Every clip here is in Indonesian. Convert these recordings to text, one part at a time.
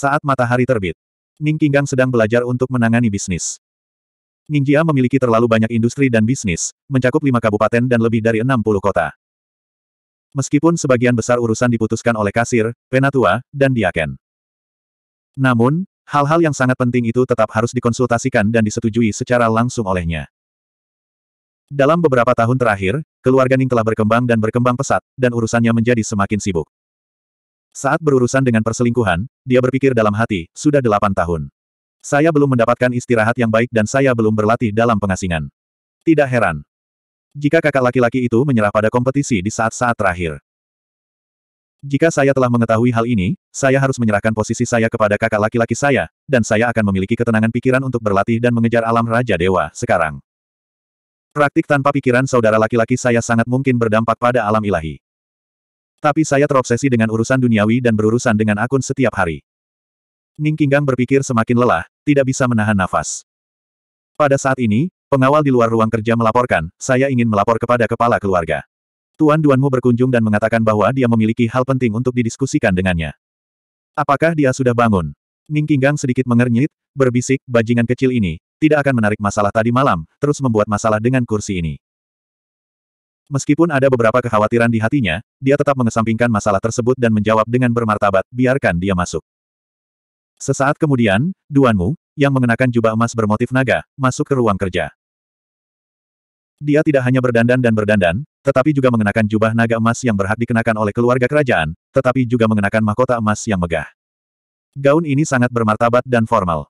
Saat matahari terbit, Ning Kinggang sedang belajar untuk menangani bisnis. Ning Jia memiliki terlalu banyak industri dan bisnis, mencakup lima kabupaten dan lebih dari 60 kota. Meskipun sebagian besar urusan diputuskan oleh kasir, penatua, dan diaken. Namun, hal-hal yang sangat penting itu tetap harus dikonsultasikan dan disetujui secara langsung olehnya. Dalam beberapa tahun terakhir, keluarga Ning telah berkembang dan berkembang pesat, dan urusannya menjadi semakin sibuk. Saat berurusan dengan perselingkuhan, dia berpikir dalam hati, sudah delapan tahun. Saya belum mendapatkan istirahat yang baik dan saya belum berlatih dalam pengasingan. Tidak heran. Jika kakak laki-laki itu menyerah pada kompetisi di saat-saat terakhir. Jika saya telah mengetahui hal ini, saya harus menyerahkan posisi saya kepada kakak laki-laki saya, dan saya akan memiliki ketenangan pikiran untuk berlatih dan mengejar alam Raja Dewa sekarang. Praktik tanpa pikiran saudara laki-laki saya sangat mungkin berdampak pada alam ilahi. Tapi saya terobsesi dengan urusan duniawi dan berurusan dengan akun setiap hari. Ning Kinggang berpikir semakin lelah, tidak bisa menahan nafas. Pada saat ini, pengawal di luar ruang kerja melaporkan, saya ingin melapor kepada kepala keluarga. Tuan Duanmu berkunjung dan mengatakan bahwa dia memiliki hal penting untuk didiskusikan dengannya. Apakah dia sudah bangun? Ning Kinggang sedikit mengernyit, berbisik, bajingan kecil ini, tidak akan menarik masalah tadi malam, terus membuat masalah dengan kursi ini. Meskipun ada beberapa kekhawatiran di hatinya, dia tetap mengesampingkan masalah tersebut dan menjawab dengan bermartabat, biarkan dia masuk. Sesaat kemudian, Duanmu, yang mengenakan jubah emas bermotif naga, masuk ke ruang kerja. Dia tidak hanya berdandan dan berdandan, tetapi juga mengenakan jubah naga emas yang berhak dikenakan oleh keluarga kerajaan, tetapi juga mengenakan mahkota emas yang megah. Gaun ini sangat bermartabat dan formal.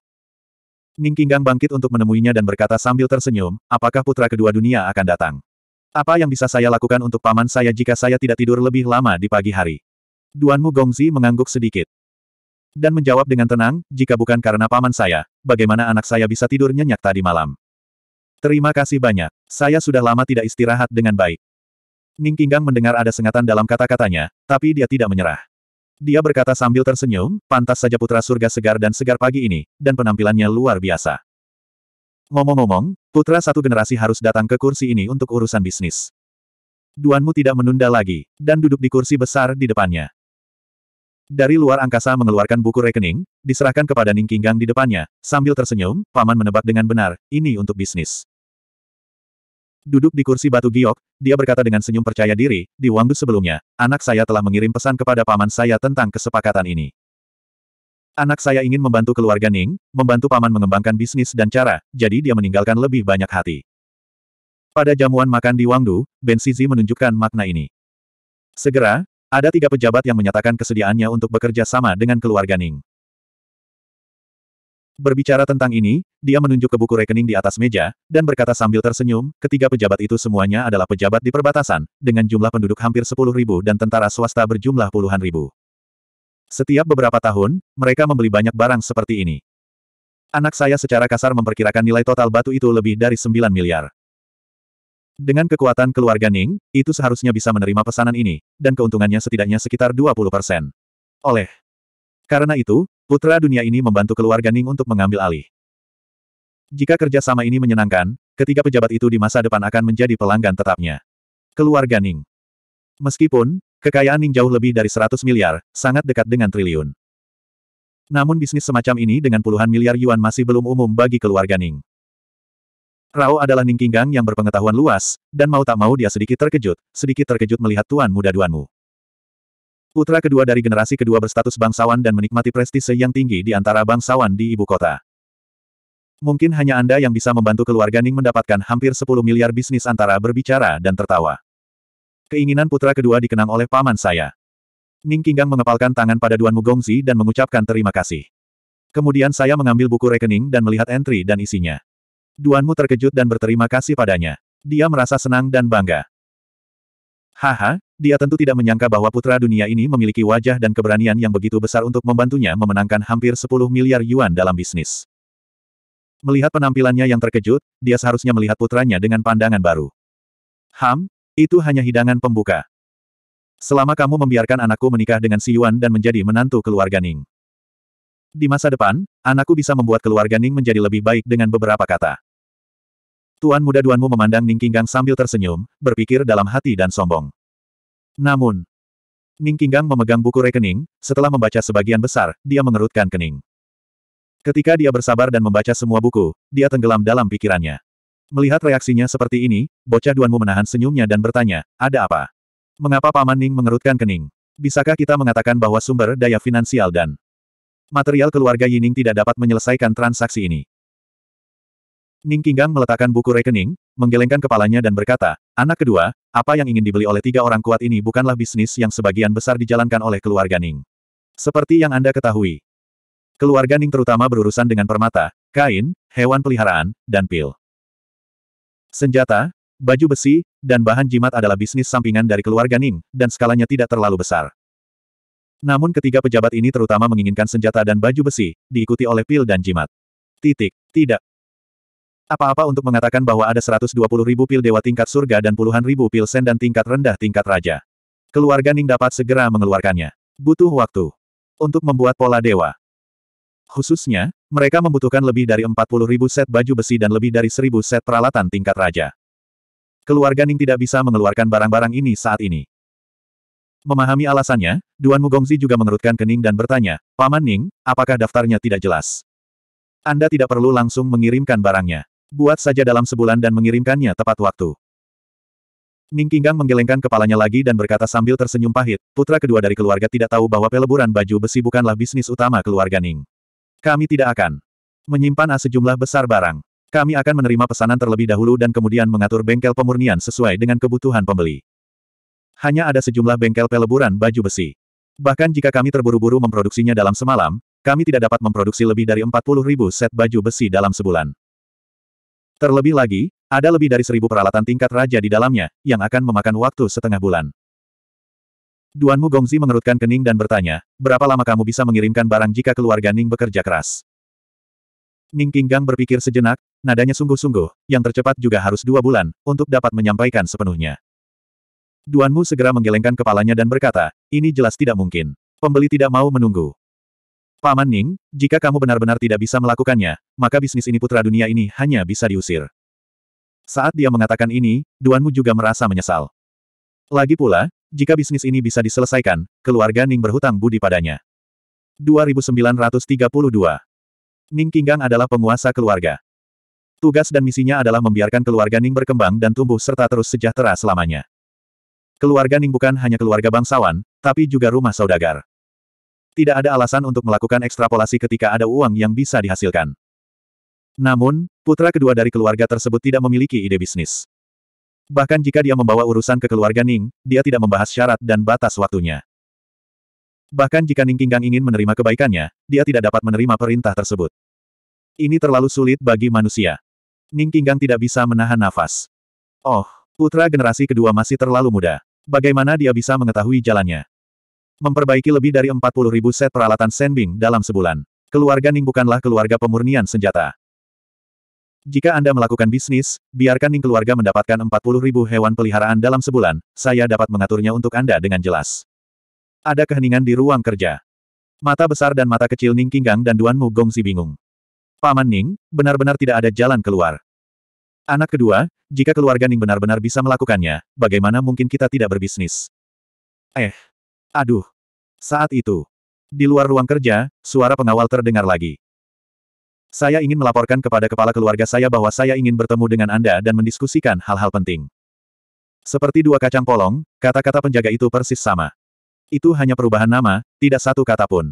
Ning Kinggang bangkit untuk menemuinya dan berkata sambil tersenyum, apakah putra kedua dunia akan datang? Apa yang bisa saya lakukan untuk paman saya jika saya tidak tidur lebih lama di pagi hari? Duanmu Gongzi mengangguk sedikit. Dan menjawab dengan tenang, jika bukan karena paman saya, bagaimana anak saya bisa tidur nyenyak tadi malam? Terima kasih banyak. Saya sudah lama tidak istirahat dengan baik. Ning Kinggang mendengar ada sengatan dalam kata-katanya, tapi dia tidak menyerah. Dia berkata sambil tersenyum, pantas saja putra surga segar dan segar pagi ini, dan penampilannya luar biasa. Ngomong-ngomong, putra satu generasi harus datang ke kursi ini untuk urusan bisnis. Duanmu tidak menunda lagi, dan duduk di kursi besar di depannya. Dari luar angkasa mengeluarkan buku rekening, diserahkan kepada Ning Kinggang di depannya, sambil tersenyum, paman menebak dengan benar, ini untuk bisnis. Duduk di kursi batu giok, dia berkata dengan senyum percaya diri, di Wangdu sebelumnya, anak saya telah mengirim pesan kepada paman saya tentang kesepakatan ini. Anak saya ingin membantu keluarga Ning, membantu paman mengembangkan bisnis dan cara, jadi dia meninggalkan lebih banyak hati. Pada jamuan makan di Wangdu, Ben Sizi menunjukkan makna ini. Segera, ada tiga pejabat yang menyatakan kesediaannya untuk bekerja sama dengan keluarga Ning. Berbicara tentang ini, dia menunjuk ke buku rekening di atas meja, dan berkata sambil tersenyum, ketiga pejabat itu semuanya adalah pejabat di perbatasan, dengan jumlah penduduk hampir sepuluh ribu dan tentara swasta berjumlah puluhan ribu. Setiap beberapa tahun, mereka membeli banyak barang seperti ini. Anak saya secara kasar memperkirakan nilai total batu itu lebih dari 9 miliar. Dengan kekuatan keluarga Ning, itu seharusnya bisa menerima pesanan ini, dan keuntungannya setidaknya sekitar 20 persen. Oleh karena itu, putra dunia ini membantu keluarga Ning untuk mengambil alih. Jika kerjasama ini menyenangkan, ketiga pejabat itu di masa depan akan menjadi pelanggan tetapnya. Keluarga Ning. Meskipun, Kekayaan Ning jauh lebih dari 100 miliar, sangat dekat dengan triliun. Namun bisnis semacam ini dengan puluhan miliar yuan masih belum umum bagi keluarga Ning. Rao adalah Ning Kinggang yang berpengetahuan luas, dan mau tak mau dia sedikit terkejut, sedikit terkejut melihat tuan muda Duanmu. Putra kedua dari generasi kedua berstatus bangsawan dan menikmati prestise yang tinggi di antara bangsawan di ibu kota. Mungkin hanya Anda yang bisa membantu keluarga Ning mendapatkan hampir 10 miliar bisnis antara berbicara dan tertawa. Keinginan putra kedua dikenang oleh paman saya. Ning Kinggang mengepalkan tangan pada Duan Mugongzi dan mengucapkan terima kasih. Kemudian saya mengambil buku rekening dan melihat entry dan isinya. Duanmu terkejut dan berterima kasih padanya. Dia merasa senang dan bangga. Haha, dia tentu tidak menyangka bahwa putra dunia ini memiliki wajah dan keberanian yang begitu besar untuk membantunya memenangkan hampir 10 miliar yuan dalam bisnis. Melihat penampilannya yang terkejut, dia seharusnya melihat putranya dengan pandangan baru. Ham, itu hanya hidangan pembuka. Selama kamu membiarkan anakku menikah dengan Si Yuan dan menjadi menantu keluarga Ning. Di masa depan, anakku bisa membuat keluarga Ning menjadi lebih baik dengan beberapa kata. Tuan muda Duanmu memandang Ning Kinggang sambil tersenyum, berpikir dalam hati dan sombong. Namun, Ning Kinggang memegang buku rekening, setelah membaca sebagian besar, dia mengerutkan kening. Ketika dia bersabar dan membaca semua buku, dia tenggelam dalam pikirannya. Melihat reaksinya seperti ini, bocah Duanmu menahan senyumnya dan bertanya, ada apa? Mengapa Paman Ning mengerutkan kening? Bisakah kita mengatakan bahwa sumber daya finansial dan material keluarga Yining tidak dapat menyelesaikan transaksi ini? Ning Kinggang meletakkan buku rekening, menggelengkan kepalanya dan berkata, anak kedua, apa yang ingin dibeli oleh tiga orang kuat ini bukanlah bisnis yang sebagian besar dijalankan oleh keluarga Ning. Seperti yang Anda ketahui, keluarga Ning terutama berurusan dengan permata, kain, hewan peliharaan, dan pil. Senjata, baju besi, dan bahan jimat adalah bisnis sampingan dari keluarga Ning, dan skalanya tidak terlalu besar. Namun ketiga pejabat ini terutama menginginkan senjata dan baju besi, diikuti oleh pil dan jimat. Titik. Tidak. Apa-apa untuk mengatakan bahwa ada 120 ribu pil dewa tingkat surga dan puluhan ribu pil sen dan tingkat rendah tingkat raja. Keluarga Ning dapat segera mengeluarkannya. Butuh waktu. Untuk membuat pola dewa. Khususnya, mereka membutuhkan lebih dari 40.000 set baju besi dan lebih dari 1.000 set peralatan tingkat raja. Keluarga Ning tidak bisa mengeluarkan barang-barang ini saat ini. Memahami alasannya, Duan Mugongzi juga mengerutkan kening dan bertanya, Paman Ning, apakah daftarnya tidak jelas? Anda tidak perlu langsung mengirimkan barangnya. Buat saja dalam sebulan dan mengirimkannya tepat waktu. Ning Kinggang menggelengkan kepalanya lagi dan berkata sambil tersenyum pahit, putra kedua dari keluarga tidak tahu bahwa peleburan baju besi bukanlah bisnis utama keluarga Ning. Kami tidak akan menyimpan sejumlah besar barang. Kami akan menerima pesanan terlebih dahulu dan kemudian mengatur bengkel pemurnian sesuai dengan kebutuhan pembeli. Hanya ada sejumlah bengkel peleburan baju besi. Bahkan jika kami terburu-buru memproduksinya dalam semalam, kami tidak dapat memproduksi lebih dari 40 ribu set baju besi dalam sebulan. Terlebih lagi, ada lebih dari seribu peralatan tingkat raja di dalamnya, yang akan memakan waktu setengah bulan. Duanmu Mu Gongzi mengerutkan kening dan bertanya, berapa lama kamu bisa mengirimkan barang jika keluarga Ning bekerja keras? Ning Kinggang berpikir sejenak, nadanya sungguh-sungguh, yang tercepat juga harus dua bulan, untuk dapat menyampaikan sepenuhnya. Duanmu segera menggelengkan kepalanya dan berkata, ini jelas tidak mungkin. Pembeli tidak mau menunggu. Paman Ning, jika kamu benar-benar tidak bisa melakukannya, maka bisnis ini putra dunia ini hanya bisa diusir. Saat dia mengatakan ini, Duanmu juga merasa menyesal. Lagi pula, jika bisnis ini bisa diselesaikan, keluarga Ning berhutang budi padanya. 2932 Ning Kinggang adalah penguasa keluarga. Tugas dan misinya adalah membiarkan keluarga Ning berkembang dan tumbuh serta terus sejahtera selamanya. Keluarga Ning bukan hanya keluarga bangsawan, tapi juga rumah saudagar. Tidak ada alasan untuk melakukan ekstrapolasi ketika ada uang yang bisa dihasilkan. Namun, putra kedua dari keluarga tersebut tidak memiliki ide bisnis. Bahkan jika dia membawa urusan ke keluarga Ning, dia tidak membahas syarat dan batas waktunya. Bahkan jika Ning Kinggang ingin menerima kebaikannya, dia tidak dapat menerima perintah tersebut. Ini terlalu sulit bagi manusia. Ning Kinggang tidak bisa menahan nafas. Oh, putra generasi kedua masih terlalu muda. Bagaimana dia bisa mengetahui jalannya? Memperbaiki lebih dari puluh ribu set peralatan Senbing dalam sebulan. Keluarga Ning bukanlah keluarga pemurnian senjata. Jika Anda melakukan bisnis, biarkan Ning keluarga mendapatkan 40 ribu hewan peliharaan dalam sebulan, saya dapat mengaturnya untuk Anda dengan jelas. Ada keheningan di ruang kerja. Mata besar dan mata kecil Ning Kinggang dan Duan Mugong si bingung. Paman Ning, benar-benar tidak ada jalan keluar. Anak kedua, jika keluarga Ning benar-benar bisa melakukannya, bagaimana mungkin kita tidak berbisnis? Eh. Aduh. Saat itu. Di luar ruang kerja, suara pengawal terdengar lagi. Saya ingin melaporkan kepada kepala keluarga saya bahwa saya ingin bertemu dengan Anda dan mendiskusikan hal-hal penting. Seperti dua kacang polong, kata-kata penjaga itu persis sama. Itu hanya perubahan nama, tidak satu kata pun.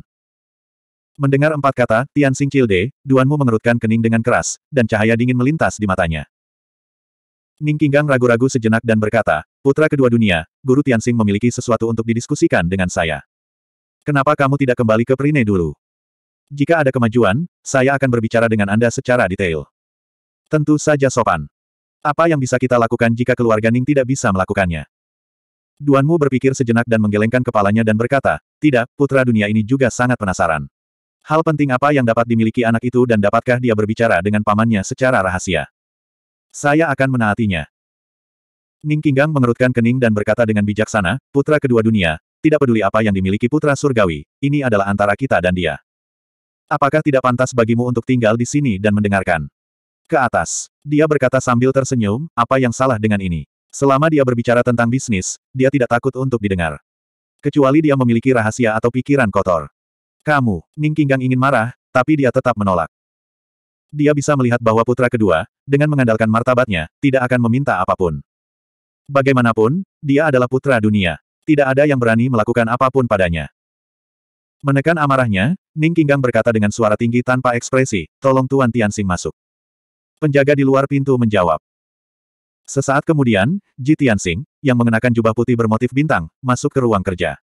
Mendengar empat kata, Tian Xing Childe, Duanmu mengerutkan kening dengan keras, dan cahaya dingin melintas di matanya. Ning Kinggang ragu-ragu sejenak dan berkata, Putra kedua dunia, Guru Tianxing memiliki sesuatu untuk didiskusikan dengan saya. Kenapa kamu tidak kembali ke Prine dulu? Jika ada kemajuan, saya akan berbicara dengan Anda secara detail. Tentu saja sopan. Apa yang bisa kita lakukan jika keluarga Ning tidak bisa melakukannya? Duanmu berpikir sejenak dan menggelengkan kepalanya dan berkata, tidak, putra dunia ini juga sangat penasaran. Hal penting apa yang dapat dimiliki anak itu dan dapatkah dia berbicara dengan pamannya secara rahasia? Saya akan menaatinya. Ning Kinggang mengerutkan kening dan berkata dengan bijaksana, putra kedua dunia, tidak peduli apa yang dimiliki putra surgawi, ini adalah antara kita dan dia. Apakah tidak pantas bagimu untuk tinggal di sini dan mendengarkan? Ke atas. Dia berkata sambil tersenyum, apa yang salah dengan ini? Selama dia berbicara tentang bisnis, dia tidak takut untuk didengar. Kecuali dia memiliki rahasia atau pikiran kotor. Kamu, Ning Kinggang ingin marah, tapi dia tetap menolak. Dia bisa melihat bahwa putra kedua, dengan mengandalkan martabatnya, tidak akan meminta apapun. Bagaimanapun, dia adalah putra dunia. Tidak ada yang berani melakukan apapun padanya. Menekan amarahnya, Ning Kinggang berkata dengan suara tinggi tanpa ekspresi, tolong Tuan Tianxing masuk. Penjaga di luar pintu menjawab. Sesaat kemudian, Ji Tianxing, yang mengenakan jubah putih bermotif bintang, masuk ke ruang kerja.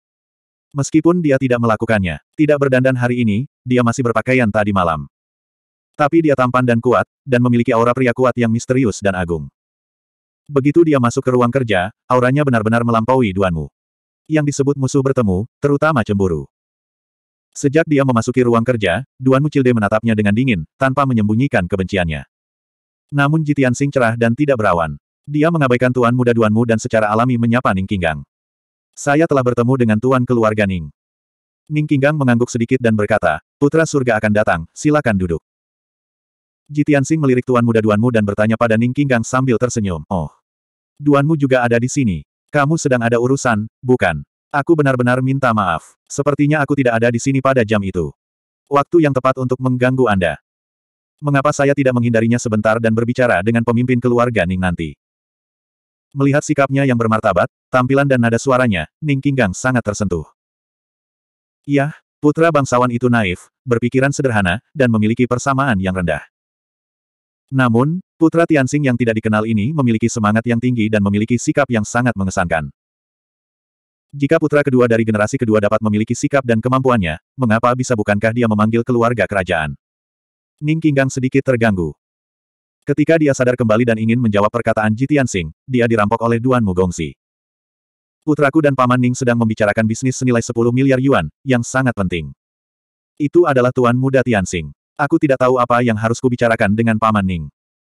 Meskipun dia tidak melakukannya, tidak berdandan hari ini, dia masih berpakaian tadi malam. Tapi dia tampan dan kuat, dan memiliki aura pria kuat yang misterius dan agung. Begitu dia masuk ke ruang kerja, auranya benar-benar melampaui Duanmu. Yang disebut musuh bertemu, terutama cemburu. Sejak dia memasuki ruang kerja, Duan Mucilde menatapnya dengan dingin, tanpa menyembunyikan kebenciannya. Namun Jitian Sing cerah dan tidak berawan. Dia mengabaikan tuan muda Duanmu dan secara alami menyapa Ning Kinggang. Saya telah bertemu dengan tuan keluarga Ning. Ning Kinggang mengangguk sedikit dan berkata, Putra surga akan datang, silakan duduk. Jitian Sing melirik tuan muda Duanmu dan bertanya pada Ning Kinggang sambil tersenyum, Oh, Duanmu juga ada di sini. Kamu sedang ada urusan, bukan? Aku benar-benar minta maaf. Sepertinya aku tidak ada di sini pada jam itu. Waktu yang tepat untuk mengganggu Anda. Mengapa saya tidak menghindarinya sebentar dan berbicara dengan pemimpin keluarga Ning nanti? Melihat sikapnya yang bermartabat, tampilan dan nada suaranya, Ning Kinggang sangat tersentuh. Yah, putra bangsawan itu naif, berpikiran sederhana, dan memiliki persamaan yang rendah. Namun, putra Tianxing yang tidak dikenal ini memiliki semangat yang tinggi dan memiliki sikap yang sangat mengesankan. Jika putra kedua dari generasi kedua dapat memiliki sikap dan kemampuannya, mengapa bisa bukankah dia memanggil keluarga kerajaan? Ning Kinggang sedikit terganggu. Ketika dia sadar kembali dan ingin menjawab perkataan Jitian Sing, dia dirampok oleh Duan Mugongsi. Putraku dan Paman Ning sedang membicarakan bisnis senilai 10 miliar yuan, yang sangat penting. Itu adalah Tuan Muda Tian Sing. Aku tidak tahu apa yang harus kubicarakan dengan Paman Ning.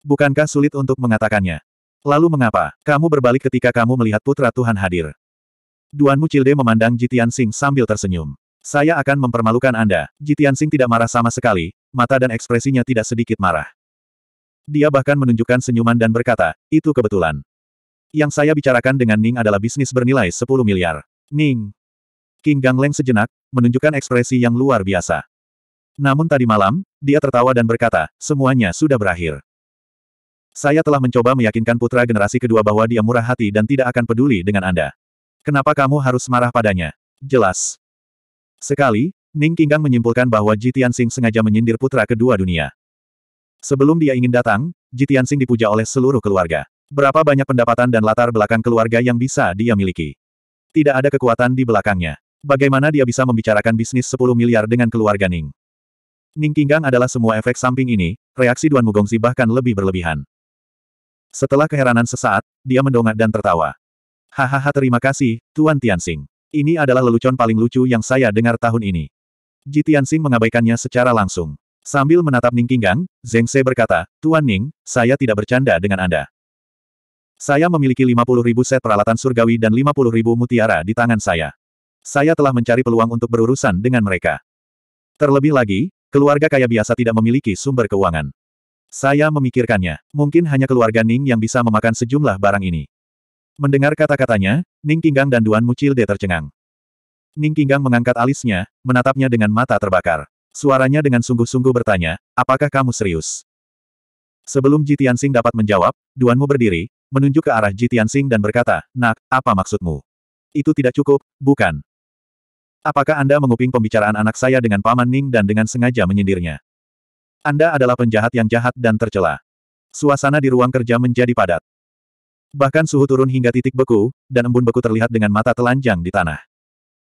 Bukankah sulit untuk mengatakannya? Lalu mengapa, kamu berbalik ketika kamu melihat putra Tuhan hadir? Duan Mucilde memandang Jitian Sing sambil tersenyum. Saya akan mempermalukan Anda. Jitian Sing tidak marah sama sekali, mata dan ekspresinya tidak sedikit marah. Dia bahkan menunjukkan senyuman dan berkata, itu kebetulan. Yang saya bicarakan dengan Ning adalah bisnis bernilai 10 miliar. Ning. King Gangleng sejenak, menunjukkan ekspresi yang luar biasa. Namun tadi malam, dia tertawa dan berkata, semuanya sudah berakhir. Saya telah mencoba meyakinkan putra generasi kedua bahwa dia murah hati dan tidak akan peduli dengan Anda. Kenapa kamu harus marah padanya? Jelas. Sekali, Ning Kinggang menyimpulkan bahwa Ji Tianxing sengaja menyindir putra kedua dunia. Sebelum dia ingin datang, Ji Tianxing dipuja oleh seluruh keluarga. Berapa banyak pendapatan dan latar belakang keluarga yang bisa dia miliki. Tidak ada kekuatan di belakangnya. Bagaimana dia bisa membicarakan bisnis 10 miliar dengan keluarga Ning? Ning Kinggang adalah semua efek samping ini, reaksi Duan Mugongsi bahkan lebih berlebihan. Setelah keheranan sesaat, dia mendongak dan tertawa. Hahaha terima kasih, Tuan Tianxing. Ini adalah lelucon paling lucu yang saya dengar tahun ini. Ji Tianxing mengabaikannya secara langsung. Sambil menatap Ning Qinggang, Zeng Se berkata, Tuan Ning, saya tidak bercanda dengan Anda. Saya memiliki 50 ribu set peralatan surgawi dan 50 ribu mutiara di tangan saya. Saya telah mencari peluang untuk berurusan dengan mereka. Terlebih lagi, keluarga kaya biasa tidak memiliki sumber keuangan. Saya memikirkannya, mungkin hanya keluarga Ning yang bisa memakan sejumlah barang ini. Mendengar kata-katanya, Ning Kinggang dan Duan Mucilde tercengang. Ning Kinggang mengangkat alisnya, menatapnya dengan mata terbakar. Suaranya dengan sungguh-sungguh bertanya, apakah kamu serius? Sebelum Jitian Sing dapat menjawab, Duanmu berdiri, menunjuk ke arah Jitian Sing dan berkata, Nak, apa maksudmu? Itu tidak cukup, bukan? Apakah Anda menguping pembicaraan anak saya dengan Paman Ning dan dengan sengaja menyindirnya? Anda adalah penjahat yang jahat dan tercela. Suasana di ruang kerja menjadi padat. Bahkan suhu turun hingga titik beku, dan embun beku terlihat dengan mata telanjang di tanah.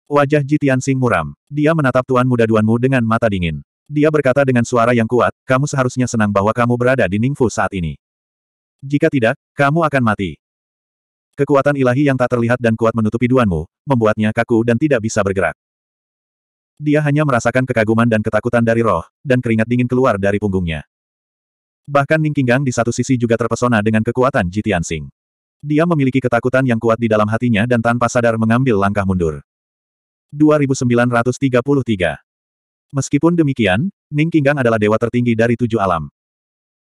Wajah Jitian Sing muram. Dia menatap tuan muda Duanmu dengan mata dingin. Dia berkata dengan suara yang kuat, kamu seharusnya senang bahwa kamu berada di Ningfu saat ini. Jika tidak, kamu akan mati. Kekuatan ilahi yang tak terlihat dan kuat menutupi Duanmu, membuatnya kaku dan tidak bisa bergerak. Dia hanya merasakan kekaguman dan ketakutan dari roh, dan keringat dingin keluar dari punggungnya. Bahkan Ning Kinggang di satu sisi juga terpesona dengan kekuatan Jitian Sing. Dia memiliki ketakutan yang kuat di dalam hatinya dan tanpa sadar mengambil langkah mundur. 2933 Meskipun demikian, Ning Kinggang adalah dewa tertinggi dari tujuh alam.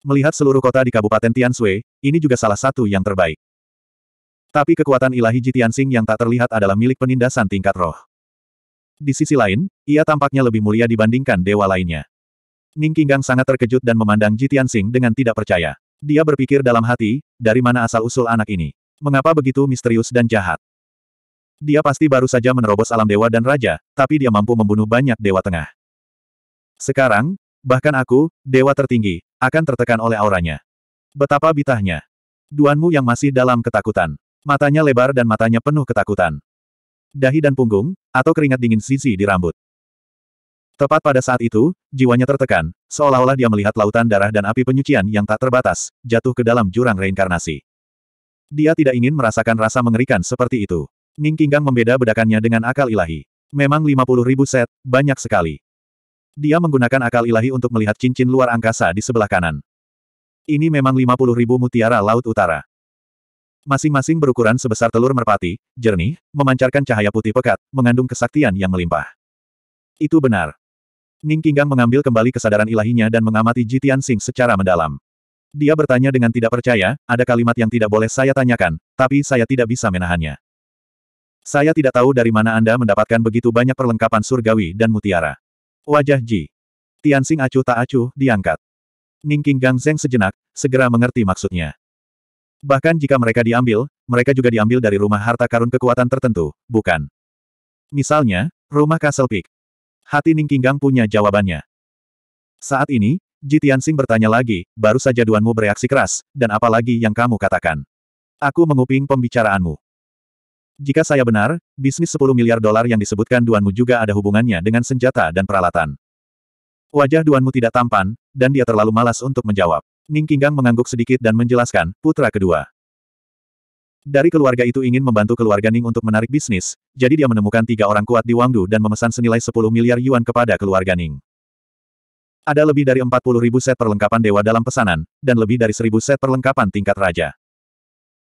Melihat seluruh kota di Kabupaten Tianshui, ini juga salah satu yang terbaik. Tapi kekuatan ilahi Jitiansing yang tak terlihat adalah milik penindasan tingkat roh. Di sisi lain, ia tampaknya lebih mulia dibandingkan dewa lainnya. Ning Kinggang sangat terkejut dan memandang Jitiansing dengan tidak percaya. Dia berpikir dalam hati, dari mana asal-usul anak ini? Mengapa begitu misterius dan jahat? Dia pasti baru saja menerobos alam dewa dan raja, tapi dia mampu membunuh banyak dewa tengah. Sekarang, bahkan aku, dewa tertinggi, akan tertekan oleh auranya. Betapa bitahnya. Duanmu yang masih dalam ketakutan. Matanya lebar dan matanya penuh ketakutan. Dahi dan punggung, atau keringat dingin sisi di rambut. Tepat pada saat itu, jiwanya tertekan, seolah-olah dia melihat lautan darah dan api penyucian yang tak terbatas, jatuh ke dalam jurang reinkarnasi. Dia tidak ingin merasakan rasa mengerikan seperti itu. Ning Kinggang membeda bedakannya dengan akal ilahi. Memang 50 ribu set, banyak sekali. Dia menggunakan akal ilahi untuk melihat cincin luar angkasa di sebelah kanan. Ini memang 50 ribu mutiara laut utara. Masing-masing berukuran sebesar telur merpati, jernih, memancarkan cahaya putih pekat, mengandung kesaktian yang melimpah. Itu benar. Ning Kinggang mengambil kembali kesadaran ilahinya dan mengamati Ji Tianxing secara mendalam. Dia bertanya dengan tidak percaya, ada kalimat yang tidak boleh saya tanyakan, tapi saya tidak bisa menahannya. Saya tidak tahu dari mana Anda mendapatkan begitu banyak perlengkapan surgawi dan mutiara. Wajah Ji. Tianxing acuh tak acuh, diangkat. Ning Kinggang Zeng sejenak, segera mengerti maksudnya. Bahkan jika mereka diambil, mereka juga diambil dari rumah harta karun kekuatan tertentu, bukan? Misalnya, rumah Castle Peak. Hati Ning Kinggang punya jawabannya. Saat ini, Ji Tianxing bertanya lagi, baru saja Duanmu bereaksi keras, dan apa lagi yang kamu katakan? Aku menguping pembicaraanmu. Jika saya benar, bisnis 10 miliar dolar yang disebutkan Duanmu juga ada hubungannya dengan senjata dan peralatan. Wajah Duanmu tidak tampan, dan dia terlalu malas untuk menjawab. Ning Kinggang mengangguk sedikit dan menjelaskan, putra kedua. Dari keluarga itu ingin membantu keluarga Ning untuk menarik bisnis, jadi dia menemukan tiga orang kuat di Wangdu dan memesan senilai 10 miliar yuan kepada keluarga Ning. Ada lebih dari 40 ribu set perlengkapan dewa dalam pesanan, dan lebih dari seribu set perlengkapan tingkat raja.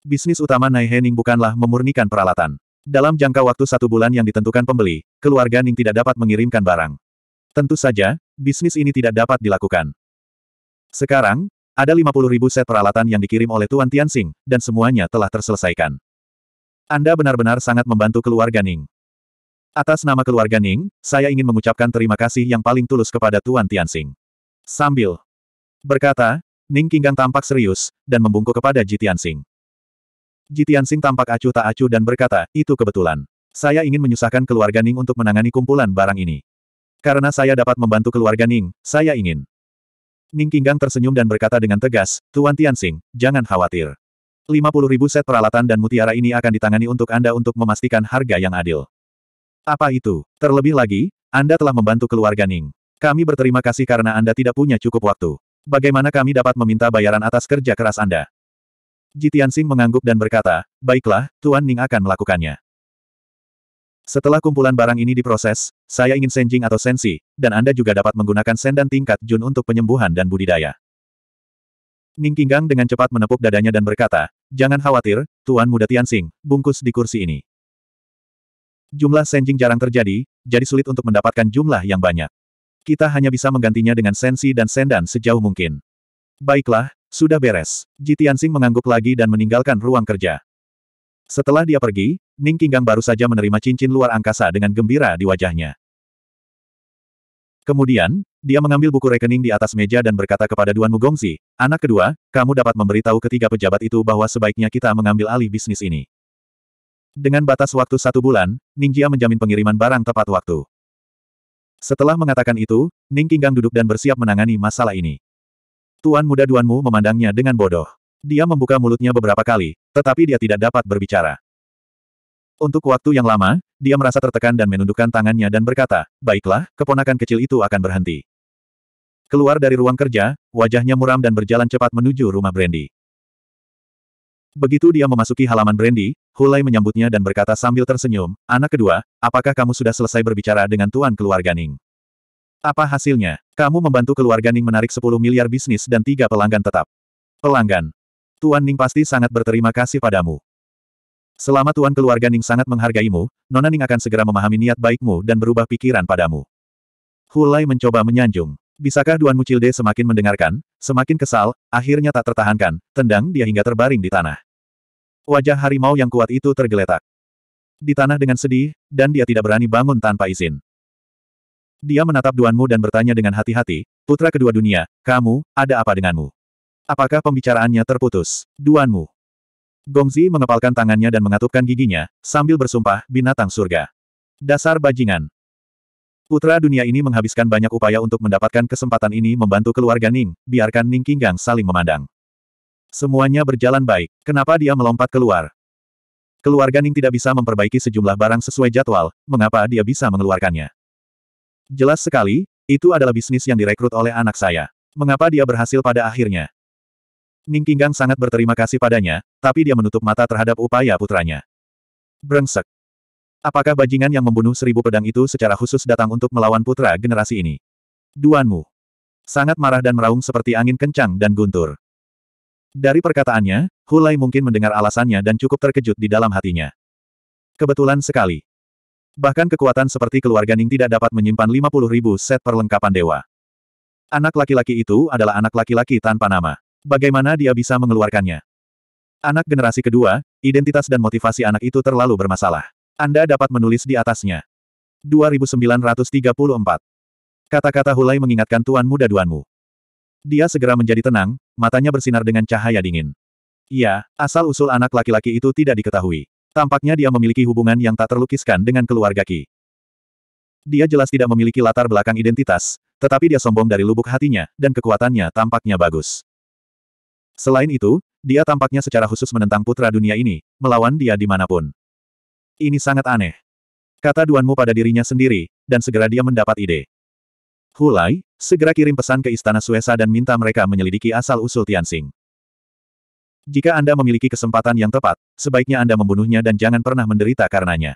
Bisnis utama Nai Hening bukanlah memurnikan peralatan. Dalam jangka waktu satu bulan yang ditentukan pembeli, keluarga Ning tidak dapat mengirimkan barang. Tentu saja, bisnis ini tidak dapat dilakukan. Sekarang, ada 50.000 set peralatan yang dikirim oleh Tuan Tianxing, dan semuanya telah terselesaikan. Anda benar-benar sangat membantu keluarga Ning. Atas nama keluarga Ning, saya ingin mengucapkan terima kasih yang paling tulus kepada Tuan Tianxing. Sambil berkata, Ning Kinggang tampak serius, dan membungkuk kepada Ji Tianxing. Ji Tianxing tampak acuh tak acuh dan berkata, itu kebetulan. Saya ingin menyusahkan keluarga Ning untuk menangani kumpulan barang ini. Karena saya dapat membantu keluarga Ning, saya ingin Ning Kinggang tersenyum dan berkata dengan tegas, Tuan Tianxing, jangan khawatir. 50 ribu set peralatan dan mutiara ini akan ditangani untuk Anda untuk memastikan harga yang adil. Apa itu? Terlebih lagi, Anda telah membantu keluarga Ning. Kami berterima kasih karena Anda tidak punya cukup waktu. Bagaimana kami dapat meminta bayaran atas kerja keras Anda? Ji Tianxing mengangguk dan berkata, baiklah, Tuan Ning akan melakukannya. Setelah kumpulan barang ini diproses, saya ingin senjing atau sensi, dan Anda juga dapat menggunakan sendan tingkat Jun untuk penyembuhan dan budidaya. Ning Kinggang dengan cepat menepuk dadanya dan berkata, Jangan khawatir, Tuan Muda Tianxing, bungkus di kursi ini. Jumlah senjing jarang terjadi, jadi sulit untuk mendapatkan jumlah yang banyak. Kita hanya bisa menggantinya dengan sensi dan sendan sejauh mungkin. Baiklah, sudah beres. Ji Tianxing mengangguk lagi dan meninggalkan ruang kerja. Setelah dia pergi, Ning Kinggang baru saja menerima cincin luar angkasa dengan gembira di wajahnya. Kemudian, dia mengambil buku rekening di atas meja dan berkata kepada Duan Mugongzi, anak kedua, kamu dapat memberitahu ketiga pejabat itu bahwa sebaiknya kita mengambil alih bisnis ini. Dengan batas waktu satu bulan, Ning Jia menjamin pengiriman barang tepat waktu. Setelah mengatakan itu, Ning Kinggang duduk dan bersiap menangani masalah ini. Tuan muda Duanmu memandangnya dengan bodoh. Dia membuka mulutnya beberapa kali, tetapi dia tidak dapat berbicara. Untuk waktu yang lama, dia merasa tertekan dan menundukkan tangannya dan berkata, Baiklah, keponakan kecil itu akan berhenti. Keluar dari ruang kerja, wajahnya muram dan berjalan cepat menuju rumah Brandy. Begitu dia memasuki halaman Brandy, Hulai menyambutnya dan berkata sambil tersenyum, Anak kedua, apakah kamu sudah selesai berbicara dengan tuan keluarga Ning? Apa hasilnya? Kamu membantu keluarga Ning menarik 10 miliar bisnis dan tiga pelanggan tetap. Pelanggan. Tuan Ning pasti sangat berterima kasih padamu. Selama Tuan keluarga Ning sangat menghargaimu, Nona Ning akan segera memahami niat baikmu dan berubah pikiran padamu. Hulai mencoba menyanjung. Bisakah Duan Mucilde semakin mendengarkan, semakin kesal, akhirnya tak tertahankan, tendang dia hingga terbaring di tanah. Wajah harimau yang kuat itu tergeletak. Di tanah dengan sedih, dan dia tidak berani bangun tanpa izin. Dia menatap Duanmu dan bertanya dengan hati-hati, putra kedua dunia, kamu, ada apa denganmu? Apakah pembicaraannya terputus? Duanmu. Gongzi mengepalkan tangannya dan mengatupkan giginya, sambil bersumpah, binatang surga. Dasar bajingan. Putra dunia ini menghabiskan banyak upaya untuk mendapatkan kesempatan ini membantu keluarga Ning, biarkan Ning Kinggang saling memandang. Semuanya berjalan baik, kenapa dia melompat keluar? Keluarga Ning tidak bisa memperbaiki sejumlah barang sesuai jadwal, mengapa dia bisa mengeluarkannya? Jelas sekali, itu adalah bisnis yang direkrut oleh anak saya. Mengapa dia berhasil pada akhirnya? Ning Kinggang sangat berterima kasih padanya, tapi dia menutup mata terhadap upaya putranya. Brengsek. Apakah bajingan yang membunuh seribu pedang itu secara khusus datang untuk melawan putra generasi ini? Duanmu. Sangat marah dan meraung seperti angin kencang dan guntur. Dari perkataannya, Hulai mungkin mendengar alasannya dan cukup terkejut di dalam hatinya. Kebetulan sekali. Bahkan kekuatan seperti keluarga Ning tidak dapat menyimpan puluh ribu set perlengkapan dewa. Anak laki-laki itu adalah anak laki-laki tanpa nama. Bagaimana dia bisa mengeluarkannya? Anak generasi kedua, identitas dan motivasi anak itu terlalu bermasalah. Anda dapat menulis di atasnya. 2934. Kata-kata Hulai mengingatkan tuan muda Duanmu. Dia segera menjadi tenang, matanya bersinar dengan cahaya dingin. Ya, asal-usul anak laki-laki itu tidak diketahui. Tampaknya dia memiliki hubungan yang tak terlukiskan dengan keluarga Ki. Dia jelas tidak memiliki latar belakang identitas, tetapi dia sombong dari lubuk hatinya, dan kekuatannya tampaknya bagus. Selain itu, dia tampaknya secara khusus menentang putra dunia ini, melawan dia dimanapun. Ini sangat aneh. Kata Duanmu pada dirinya sendiri, dan segera dia mendapat ide. Hulai, segera kirim pesan ke Istana Suesa dan minta mereka menyelidiki asal-usul Tianxing. Jika Anda memiliki kesempatan yang tepat, sebaiknya Anda membunuhnya dan jangan pernah menderita karenanya.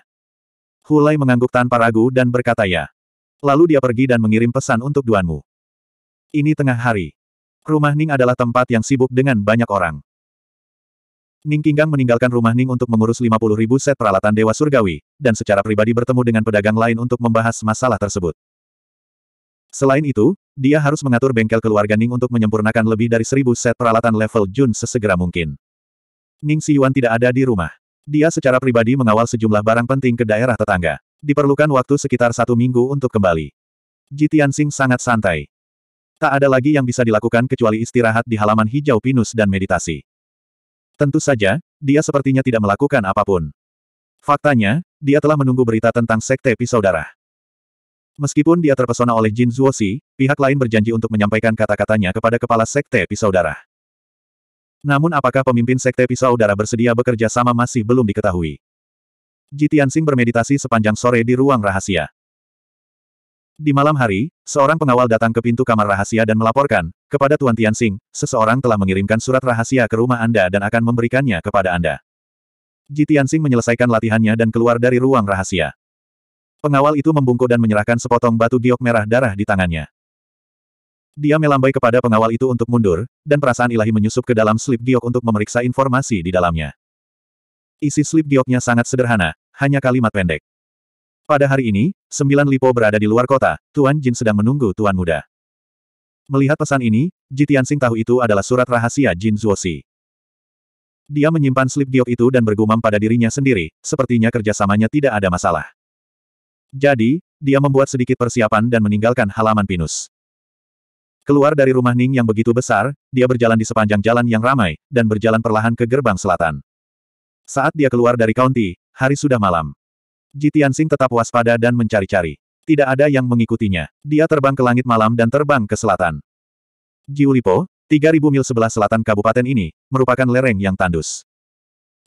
Hulai mengangguk tanpa ragu dan berkata ya. Lalu dia pergi dan mengirim pesan untuk Duanmu. Ini tengah hari. Rumah Ning adalah tempat yang sibuk dengan banyak orang. Ning Kinggang meninggalkan rumah Ning untuk mengurus 50 ribu set peralatan Dewa Surgawi, dan secara pribadi bertemu dengan pedagang lain untuk membahas masalah tersebut. Selain itu, dia harus mengatur bengkel keluarga Ning untuk menyempurnakan lebih dari seribu set peralatan level Jun sesegera mungkin. Ning Siyuan tidak ada di rumah. Dia secara pribadi mengawal sejumlah barang penting ke daerah tetangga. Diperlukan waktu sekitar satu minggu untuk kembali. Jitian Sing sangat santai. Tak ada lagi yang bisa dilakukan kecuali istirahat di halaman hijau pinus dan meditasi. Tentu saja, dia sepertinya tidak melakukan apapun. Faktanya, dia telah menunggu berita tentang Sekte Pisau Darah. Meskipun dia terpesona oleh Jin Zuosi, pihak lain berjanji untuk menyampaikan kata-katanya kepada kepala Sekte Pisau Darah. Namun apakah pemimpin Sekte Pisau Darah bersedia bekerja sama masih belum diketahui. Jitian Sing bermeditasi sepanjang sore di ruang rahasia. Di malam hari, seorang pengawal datang ke pintu kamar rahasia dan melaporkan, kepada Tuan Tianxing, seseorang telah mengirimkan surat rahasia ke rumah Anda dan akan memberikannya kepada Anda. Ji Tianxing menyelesaikan latihannya dan keluar dari ruang rahasia. Pengawal itu membungkuk dan menyerahkan sepotong batu giok merah darah di tangannya. Dia melambai kepada pengawal itu untuk mundur, dan perasaan ilahi menyusup ke dalam slip giok untuk memeriksa informasi di dalamnya. Isi slip gioknya sangat sederhana, hanya kalimat pendek. Pada hari ini, sembilan Lipo berada di luar kota, Tuan Jin sedang menunggu Tuan Muda. Melihat pesan ini, Jitiansing tahu itu adalah surat rahasia Jin Zuosi. Dia menyimpan slip giok itu dan bergumam pada dirinya sendiri, sepertinya kerjasamanya tidak ada masalah. Jadi, dia membuat sedikit persiapan dan meninggalkan halaman pinus. Keluar dari rumah Ning yang begitu besar, dia berjalan di sepanjang jalan yang ramai, dan berjalan perlahan ke gerbang selatan. Saat dia keluar dari county, hari sudah malam. Ji Tianxing tetap waspada dan mencari-cari. Tidak ada yang mengikutinya. Dia terbang ke langit malam dan terbang ke selatan. Jiulipo, 3000 mil sebelah selatan kabupaten ini, merupakan lereng yang tandus.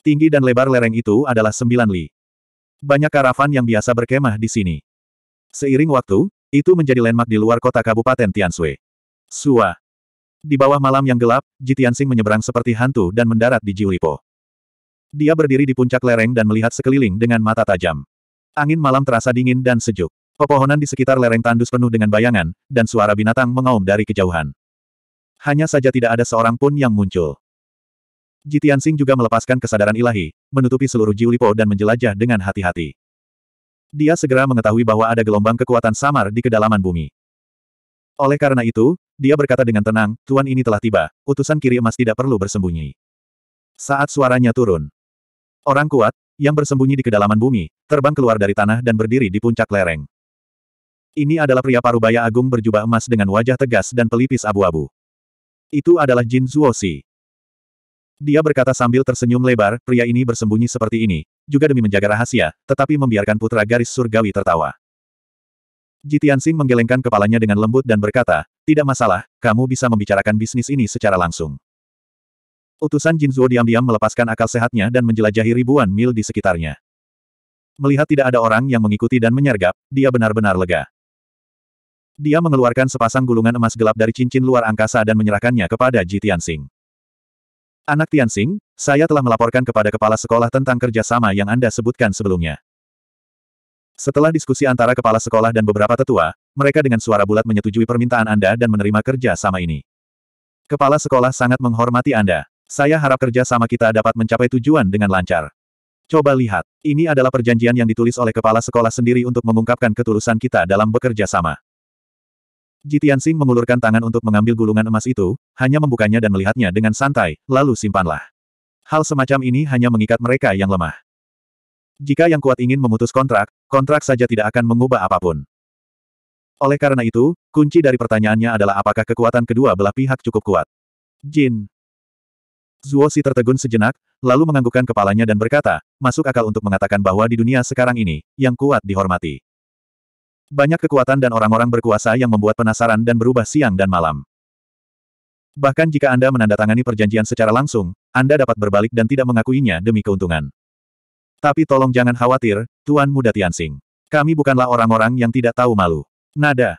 Tinggi dan lebar lereng itu adalah 9 li. Banyak karavan yang biasa berkemah di sini. Seiring waktu, itu menjadi landmark di luar kota kabupaten Tianshui. Sua. Di bawah malam yang gelap, Jitiansing menyeberang seperti hantu dan mendarat di Jiulipo. Dia berdiri di puncak lereng dan melihat sekeliling dengan mata tajam. Angin malam terasa dingin dan sejuk. Pepohonan di sekitar lereng tandus penuh dengan bayangan, dan suara binatang mengaum dari kejauhan. Hanya saja tidak ada seorang pun yang muncul. Jitian Sing juga melepaskan kesadaran ilahi, menutupi seluruh Jiulipo dan menjelajah dengan hati-hati. Dia segera mengetahui bahwa ada gelombang kekuatan samar di kedalaman bumi. Oleh karena itu, dia berkata dengan tenang, Tuan ini telah tiba, utusan kiri emas tidak perlu bersembunyi. Saat suaranya turun. Orang kuat, yang bersembunyi di kedalaman bumi, terbang keluar dari tanah dan berdiri di puncak lereng. Ini adalah pria parubaya agung berjubah emas dengan wajah tegas dan pelipis abu-abu. Itu adalah Jin Zuoxi. Dia berkata sambil tersenyum lebar, pria ini bersembunyi seperti ini, juga demi menjaga rahasia, tetapi membiarkan putra garis surgawi tertawa. Jitiansing menggelengkan kepalanya dengan lembut dan berkata, tidak masalah, kamu bisa membicarakan bisnis ini secara langsung. Utusan Jinzuo diam-diam melepaskan akal sehatnya dan menjelajahi ribuan mil di sekitarnya. Melihat tidak ada orang yang mengikuti dan menyergap, dia benar-benar lega. Dia mengeluarkan sepasang gulungan emas gelap dari cincin luar angkasa dan menyerahkannya kepada Ji Tianxing. Anak Tianxing, saya telah melaporkan kepada kepala sekolah tentang kerjasama yang Anda sebutkan sebelumnya. Setelah diskusi antara kepala sekolah dan beberapa tetua, mereka dengan suara bulat menyetujui permintaan Anda dan menerima kerja sama ini. Kepala sekolah sangat menghormati Anda. Saya harap kerja sama kita dapat mencapai tujuan dengan lancar. Coba lihat, ini adalah perjanjian yang ditulis oleh kepala sekolah sendiri untuk mengungkapkan ketulusan kita dalam bekerja sama. Jitian Singh mengulurkan tangan untuk mengambil gulungan emas itu, hanya membukanya dan melihatnya dengan santai, lalu simpanlah. Hal semacam ini hanya mengikat mereka yang lemah. Jika yang kuat ingin memutus kontrak, kontrak saja tidak akan mengubah apapun. Oleh karena itu, kunci dari pertanyaannya adalah apakah kekuatan kedua belah pihak cukup kuat. Jin, Zuo Si tertegun sejenak, lalu menganggukkan kepalanya dan berkata, masuk akal untuk mengatakan bahwa di dunia sekarang ini, yang kuat dihormati. Banyak kekuatan dan orang-orang berkuasa yang membuat penasaran dan berubah siang dan malam. Bahkan jika Anda menandatangani perjanjian secara langsung, Anda dapat berbalik dan tidak mengakuinya demi keuntungan. Tapi tolong jangan khawatir, Tuan Muda Tianxing. Kami bukanlah orang-orang yang tidak tahu malu. Nada,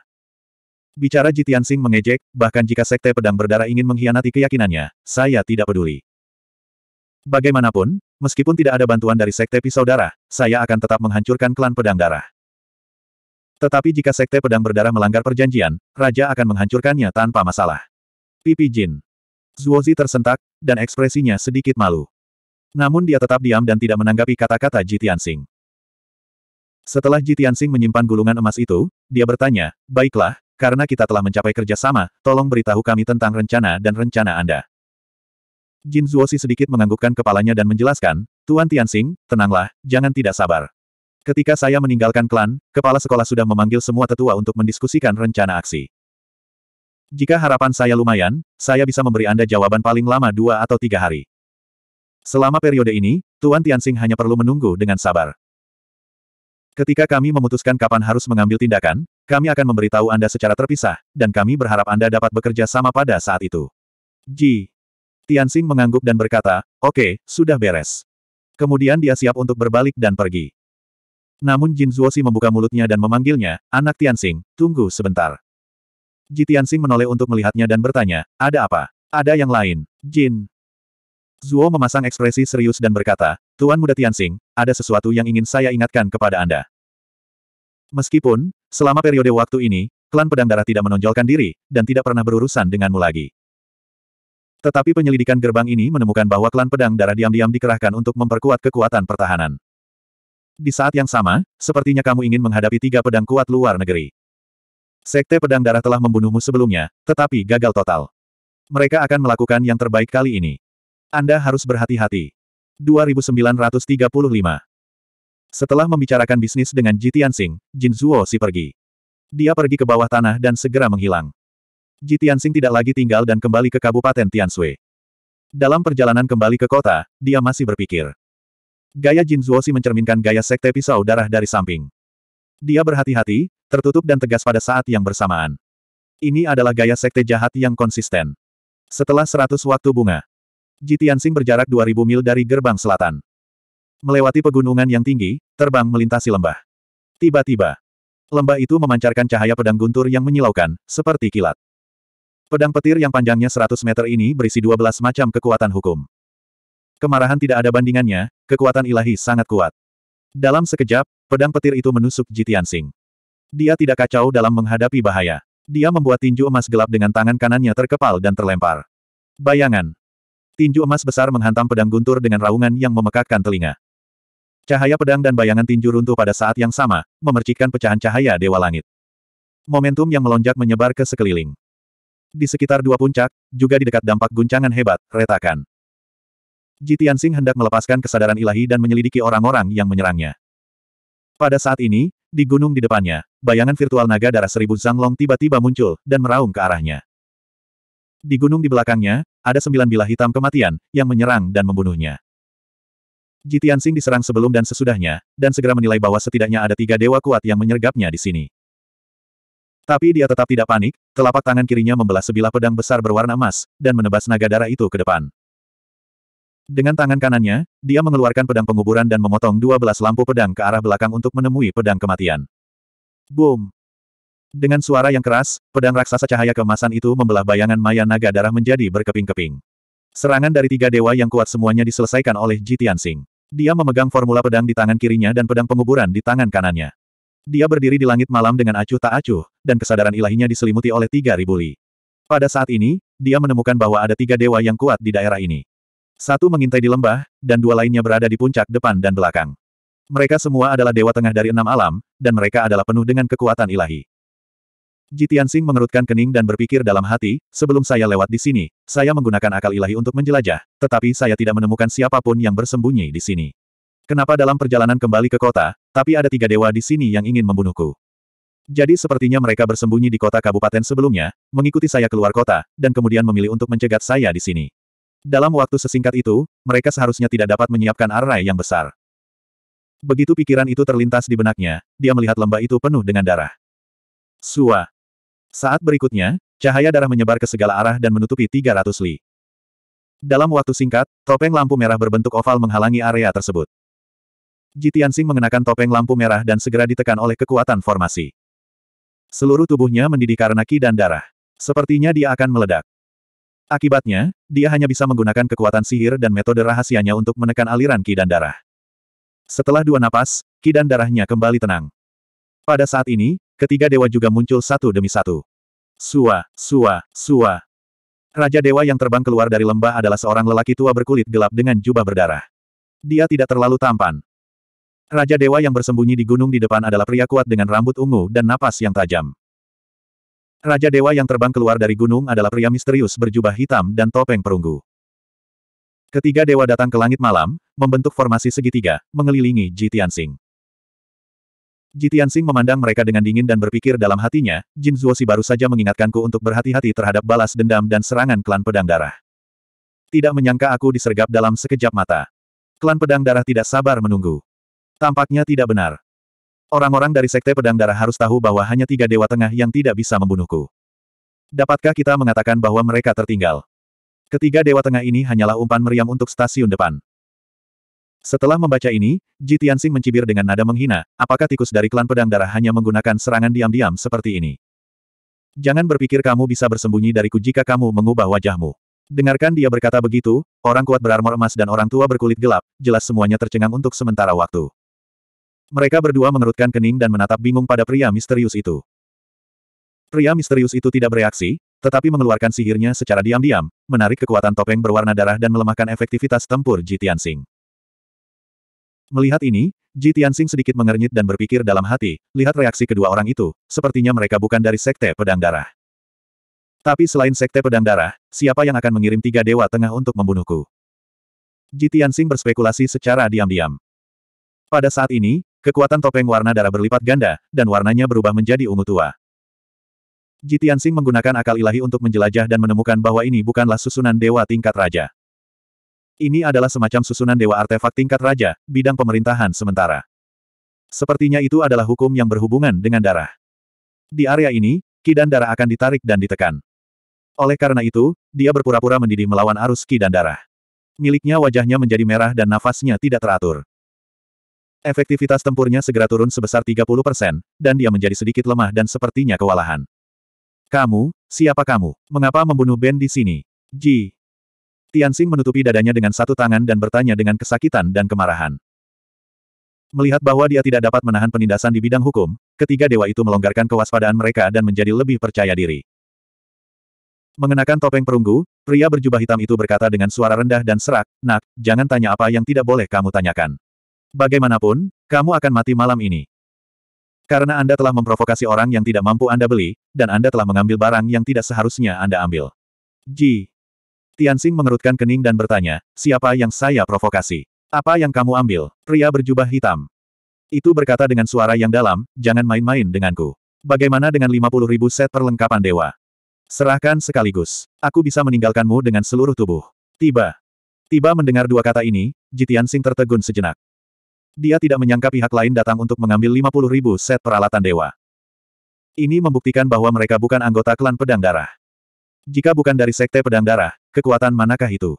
Bicara Jitian Sing mengejek, bahkan jika sekte pedang berdarah ingin mengkhianati keyakinannya, saya tidak peduli. Bagaimanapun, meskipun tidak ada bantuan dari sekte pisau darah, saya akan tetap menghancurkan klan pedang darah. Tetapi jika sekte pedang berdarah melanggar perjanjian, raja akan menghancurkannya tanpa masalah. Pipi Jin. Zuozi tersentak, dan ekspresinya sedikit malu. Namun dia tetap diam dan tidak menanggapi kata-kata Jitian Sing. Setelah Jitian Sing menyimpan gulungan emas itu, dia bertanya, Baiklah, karena kita telah mencapai kerjasama, tolong beritahu kami tentang rencana dan rencana Anda. Jin Zuosi sedikit menganggukkan kepalanya dan menjelaskan, Tuan Tianxing, tenanglah, jangan tidak sabar. Ketika saya meninggalkan klan, kepala sekolah sudah memanggil semua tetua untuk mendiskusikan rencana aksi. Jika harapan saya lumayan, saya bisa memberi Anda jawaban paling lama dua atau tiga hari. Selama periode ini, Tuan Tianxing hanya perlu menunggu dengan sabar. Ketika kami memutuskan kapan harus mengambil tindakan, kami akan memberitahu Anda secara terpisah, dan kami berharap Anda dapat bekerja sama pada saat itu. Ji. Tianxing mengangguk dan berkata, oke, okay, sudah beres. Kemudian dia siap untuk berbalik dan pergi. Namun Jin Zuosi membuka mulutnya dan memanggilnya, anak Tianxing, tunggu sebentar. Ji Tianxing menoleh untuk melihatnya dan bertanya, ada apa? Ada yang lain, Jin. Zuo memasang ekspresi serius dan berkata, Tuan Muda Tianxing, ada sesuatu yang ingin saya ingatkan kepada Anda. Meskipun, selama periode waktu ini, klan pedang darah tidak menonjolkan diri, dan tidak pernah berurusan denganmu lagi. Tetapi penyelidikan gerbang ini menemukan bahwa klan pedang darah diam-diam dikerahkan untuk memperkuat kekuatan pertahanan. Di saat yang sama, sepertinya kamu ingin menghadapi tiga pedang kuat luar negeri. Sekte pedang darah telah membunuhmu sebelumnya, tetapi gagal total. Mereka akan melakukan yang terbaik kali ini. Anda harus berhati-hati. 2935 setelah membicarakan bisnis dengan Ji Tianxing, Jin Zuo si pergi. Dia pergi ke bawah tanah dan segera menghilang. Ji Tianxing tidak lagi tinggal dan kembali ke Kabupaten Tianshui. Dalam perjalanan kembali ke kota, dia masih berpikir. Gaya Jin si mencerminkan gaya sekte pisau darah dari samping. Dia berhati-hati, tertutup dan tegas pada saat yang bersamaan. Ini adalah gaya sekte jahat yang konsisten. Setelah 100 waktu bunga, Jitiansing berjarak 2000 mil dari gerbang selatan melewati pegunungan yang tinggi, terbang melintasi lembah. Tiba-tiba, lembah itu memancarkan cahaya pedang guntur yang menyilaukan, seperti kilat. Pedang petir yang panjangnya 100 meter ini berisi 12 macam kekuatan hukum. Kemarahan tidak ada bandingannya, kekuatan ilahi sangat kuat. Dalam sekejap, pedang petir itu menusuk Jitian Sing. Dia tidak kacau dalam menghadapi bahaya. Dia membuat tinju emas gelap dengan tangan kanannya terkepal dan terlempar. Bayangan. Tinju emas besar menghantam pedang guntur dengan raungan yang memekakkan telinga. Cahaya pedang dan bayangan tinju runtuh pada saat yang sama, memercikkan pecahan cahaya Dewa Langit. Momentum yang melonjak menyebar ke sekeliling. Di sekitar dua puncak, juga di dekat dampak guncangan hebat, retakan. Ji hendak melepaskan kesadaran ilahi dan menyelidiki orang-orang yang menyerangnya. Pada saat ini, di gunung di depannya, bayangan virtual naga darah seribu zhanglong tiba-tiba muncul, dan meraung ke arahnya. Di gunung di belakangnya, ada sembilan bilah hitam kematian, yang menyerang dan membunuhnya. Jitian Tianxing diserang sebelum dan sesudahnya, dan segera menilai bahwa setidaknya ada tiga dewa kuat yang menyergapnya di sini. Tapi dia tetap tidak panik, telapak tangan kirinya membelah sebilah pedang besar berwarna emas, dan menebas naga darah itu ke depan. Dengan tangan kanannya, dia mengeluarkan pedang penguburan dan memotong dua belas lampu pedang ke arah belakang untuk menemui pedang kematian. Boom! Dengan suara yang keras, pedang raksasa cahaya kemasan itu membelah bayangan maya naga darah menjadi berkeping-keping. Serangan dari tiga dewa yang kuat semuanya diselesaikan oleh Jitian Tianxing. Dia memegang formula pedang di tangan kirinya dan pedang penguburan di tangan kanannya. Dia berdiri di langit malam dengan acuh tak acuh, dan kesadaran ilahinya diselimuti oleh tiga ribu li. Pada saat ini, dia menemukan bahwa ada tiga dewa yang kuat di daerah ini. Satu mengintai di lembah, dan dua lainnya berada di puncak depan dan belakang. Mereka semua adalah dewa tengah dari enam alam, dan mereka adalah penuh dengan kekuatan ilahi. Jitian Sing mengerutkan kening dan berpikir dalam hati, sebelum saya lewat di sini, saya menggunakan akal ilahi untuk menjelajah, tetapi saya tidak menemukan siapapun yang bersembunyi di sini. Kenapa dalam perjalanan kembali ke kota, tapi ada tiga dewa di sini yang ingin membunuhku? Jadi sepertinya mereka bersembunyi di kota kabupaten sebelumnya, mengikuti saya keluar kota, dan kemudian memilih untuk mencegat saya di sini. Dalam waktu sesingkat itu, mereka seharusnya tidak dapat menyiapkan arai yang besar. Begitu pikiran itu terlintas di benaknya, dia melihat lembah itu penuh dengan darah. Sua, saat berikutnya, cahaya darah menyebar ke segala arah dan menutupi 300 li. Dalam waktu singkat, topeng lampu merah berbentuk oval menghalangi area tersebut. Jitiansing mengenakan topeng lampu merah dan segera ditekan oleh kekuatan formasi. Seluruh tubuhnya mendidih karena ki dan darah. Sepertinya dia akan meledak. Akibatnya, dia hanya bisa menggunakan kekuatan sihir dan metode rahasianya untuk menekan aliran ki dan darah. Setelah dua napas, ki dan darahnya kembali tenang. Pada saat ini, Ketiga dewa juga muncul satu demi satu. Sua, sua, sua. Raja dewa yang terbang keluar dari lembah adalah seorang lelaki tua berkulit gelap dengan jubah berdarah. Dia tidak terlalu tampan. Raja dewa yang bersembunyi di gunung di depan adalah pria kuat dengan rambut ungu dan napas yang tajam. Raja dewa yang terbang keluar dari gunung adalah pria misterius berjubah hitam dan topeng perunggu. Ketiga dewa datang ke langit malam, membentuk formasi segitiga, mengelilingi Jitian Tianxing. Jitian Jitiansing memandang mereka dengan dingin dan berpikir dalam hatinya, Jin Zuosi baru saja mengingatkanku untuk berhati-hati terhadap balas dendam dan serangan klan pedang darah. Tidak menyangka aku disergap dalam sekejap mata. Klan pedang darah tidak sabar menunggu. Tampaknya tidak benar. Orang-orang dari Sekte Pedang Darah harus tahu bahwa hanya tiga dewa tengah yang tidak bisa membunuhku. Dapatkah kita mengatakan bahwa mereka tertinggal? Ketiga dewa tengah ini hanyalah umpan meriam untuk stasiun depan. Setelah membaca ini, Ji Tianxing mencibir dengan nada menghina, apakah tikus dari klan pedang darah hanya menggunakan serangan diam-diam seperti ini? Jangan berpikir kamu bisa bersembunyi dariku jika kamu mengubah wajahmu. Dengarkan dia berkata begitu, orang kuat berarmor emas dan orang tua berkulit gelap, jelas semuanya tercengang untuk sementara waktu. Mereka berdua mengerutkan kening dan menatap bingung pada pria misterius itu. Pria misterius itu tidak bereaksi, tetapi mengeluarkan sihirnya secara diam-diam, menarik kekuatan topeng berwarna darah dan melemahkan efektivitas tempur Jitian Sing. Melihat ini, Ji Tianxing sedikit mengernyit dan berpikir dalam hati, lihat reaksi kedua orang itu, sepertinya mereka bukan dari Sekte Pedang Darah. Tapi selain Sekte Pedang Darah, siapa yang akan mengirim tiga dewa tengah untuk membunuhku? Ji Tianxing berspekulasi secara diam-diam. Pada saat ini, kekuatan topeng warna darah berlipat ganda, dan warnanya berubah menjadi ungu tua. Ji Tianxing menggunakan akal ilahi untuk menjelajah dan menemukan bahwa ini bukanlah susunan dewa tingkat raja. Ini adalah semacam susunan dewa artefak tingkat raja, bidang pemerintahan sementara. Sepertinya itu adalah hukum yang berhubungan dengan darah. Di area ini, ki dan darah akan ditarik dan ditekan. Oleh karena itu, dia berpura-pura mendidih melawan arus ki dan darah. Miliknya wajahnya menjadi merah dan nafasnya tidak teratur. Efektivitas tempurnya segera turun sebesar 30 dan dia menjadi sedikit lemah dan sepertinya kewalahan. Kamu, siapa kamu? Mengapa membunuh Ben di sini? Ji, Tianxing menutupi dadanya dengan satu tangan dan bertanya dengan kesakitan dan kemarahan. Melihat bahwa dia tidak dapat menahan penindasan di bidang hukum, ketiga dewa itu melonggarkan kewaspadaan mereka dan menjadi lebih percaya diri. Mengenakan topeng perunggu, pria berjubah hitam itu berkata dengan suara rendah dan serak, Nak, jangan tanya apa yang tidak boleh kamu tanyakan. Bagaimanapun, kamu akan mati malam ini. Karena Anda telah memprovokasi orang yang tidak mampu Anda beli, dan Anda telah mengambil barang yang tidak seharusnya Anda ambil. Ji, Tianxing mengerutkan kening dan bertanya, siapa yang saya provokasi? Apa yang kamu ambil? Pria berjubah hitam. Itu berkata dengan suara yang dalam, jangan main-main denganku. Bagaimana dengan 50 ribu set perlengkapan dewa? Serahkan sekaligus. Aku bisa meninggalkanmu dengan seluruh tubuh. Tiba. Tiba mendengar dua kata ini, Jitian Sing tertegun sejenak. Dia tidak menyangka pihak lain datang untuk mengambil 50 ribu set peralatan dewa. Ini membuktikan bahwa mereka bukan anggota klan pedang darah. Jika bukan dari sekte pedang darah, Kekuatan manakah itu?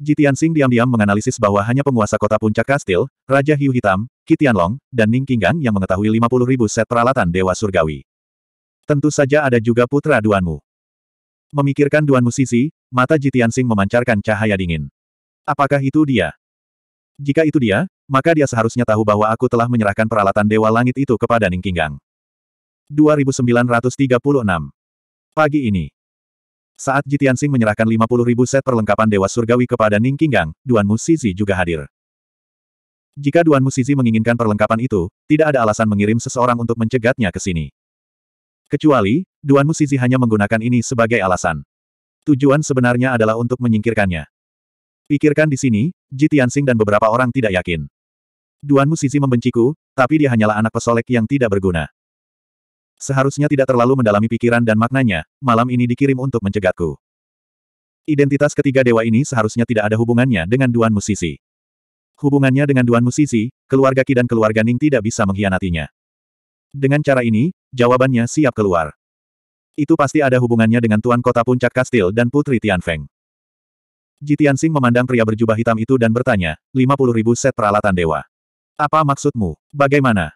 Jitian Sing diam-diam menganalisis bahwa hanya penguasa kota puncak kastil, Raja Hiu Hitam, Kitian Long, dan Ning Qinggan yang mengetahui 50 ribu set peralatan Dewa Surgawi. Tentu saja ada juga putra Duanmu. Memikirkan Duanmu Sisi, mata Jitian Sing memancarkan cahaya dingin. Apakah itu dia? Jika itu dia, maka dia seharusnya tahu bahwa aku telah menyerahkan peralatan Dewa Langit itu kepada Ning Qinggang. 2936 Pagi ini, saat Jitiansing menyerahkan ribu set perlengkapan Dewa Surgawi kepada Ning Qinggang, Duan Sizi juga hadir. Jika Duan Sizi menginginkan perlengkapan itu, tidak ada alasan mengirim seseorang untuk mencegatnya ke sini. Kecuali, Duan Sizi hanya menggunakan ini sebagai alasan. Tujuan sebenarnya adalah untuk menyingkirkannya. Pikirkan di sini, Jitiansing dan beberapa orang tidak yakin. Duan Sizi membenciku, tapi dia hanyalah anak pesolek yang tidak berguna. Seharusnya tidak terlalu mendalami pikiran dan maknanya, malam ini dikirim untuk mencegatku. Identitas ketiga dewa ini seharusnya tidak ada hubungannya dengan Duan Musisi. Hubungannya dengan Duan Musisi, keluarga Ki dan keluarga Ning tidak bisa mengkhianatinya. Dengan cara ini, jawabannya siap keluar. Itu pasti ada hubungannya dengan Tuan Kota Puncak Kastil dan Putri Tian Tianfeng. Jitian Sing memandang pria berjubah hitam itu dan bertanya, 50 ribu set peralatan dewa. Apa maksudmu? Bagaimana?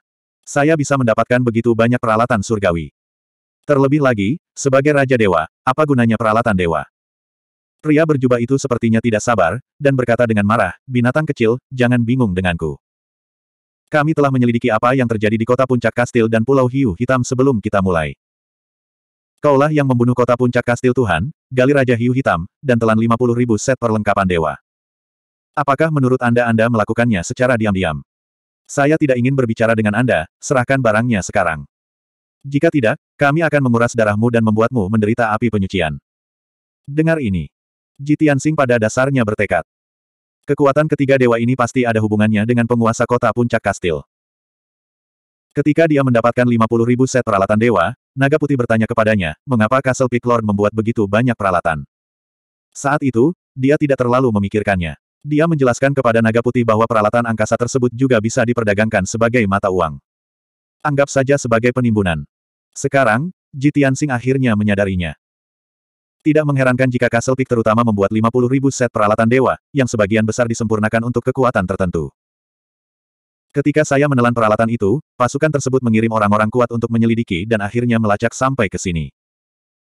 saya bisa mendapatkan begitu banyak peralatan surgawi. Terlebih lagi, sebagai Raja Dewa, apa gunanya peralatan dewa? Pria berjubah itu sepertinya tidak sabar, dan berkata dengan marah, binatang kecil, jangan bingung denganku. Kami telah menyelidiki apa yang terjadi di kota puncak kastil dan pulau hiu hitam sebelum kita mulai. Kaulah yang membunuh kota puncak kastil Tuhan, gali Raja Hiu Hitam, dan telan 50.000 set perlengkapan dewa. Apakah menurut Anda Anda melakukannya secara diam-diam? Saya tidak ingin berbicara dengan Anda, serahkan barangnya sekarang. Jika tidak, kami akan menguras darahmu dan membuatmu menderita api penyucian. Dengar ini. Jitian Sing pada dasarnya bertekad. Kekuatan ketiga dewa ini pasti ada hubungannya dengan penguasa kota puncak kastil. Ketika dia mendapatkan 50 ribu set peralatan dewa, Naga Putih bertanya kepadanya, mengapa Castle Peak Lord membuat begitu banyak peralatan. Saat itu, dia tidak terlalu memikirkannya. Dia menjelaskan kepada naga putih bahwa peralatan angkasa tersebut juga bisa diperdagangkan sebagai mata uang. Anggap saja sebagai penimbunan. Sekarang, Jitian Sing akhirnya menyadarinya. Tidak mengherankan jika Castle Peak terutama membuat 50 ribu set peralatan dewa, yang sebagian besar disempurnakan untuk kekuatan tertentu. Ketika saya menelan peralatan itu, pasukan tersebut mengirim orang-orang kuat untuk menyelidiki dan akhirnya melacak sampai ke sini.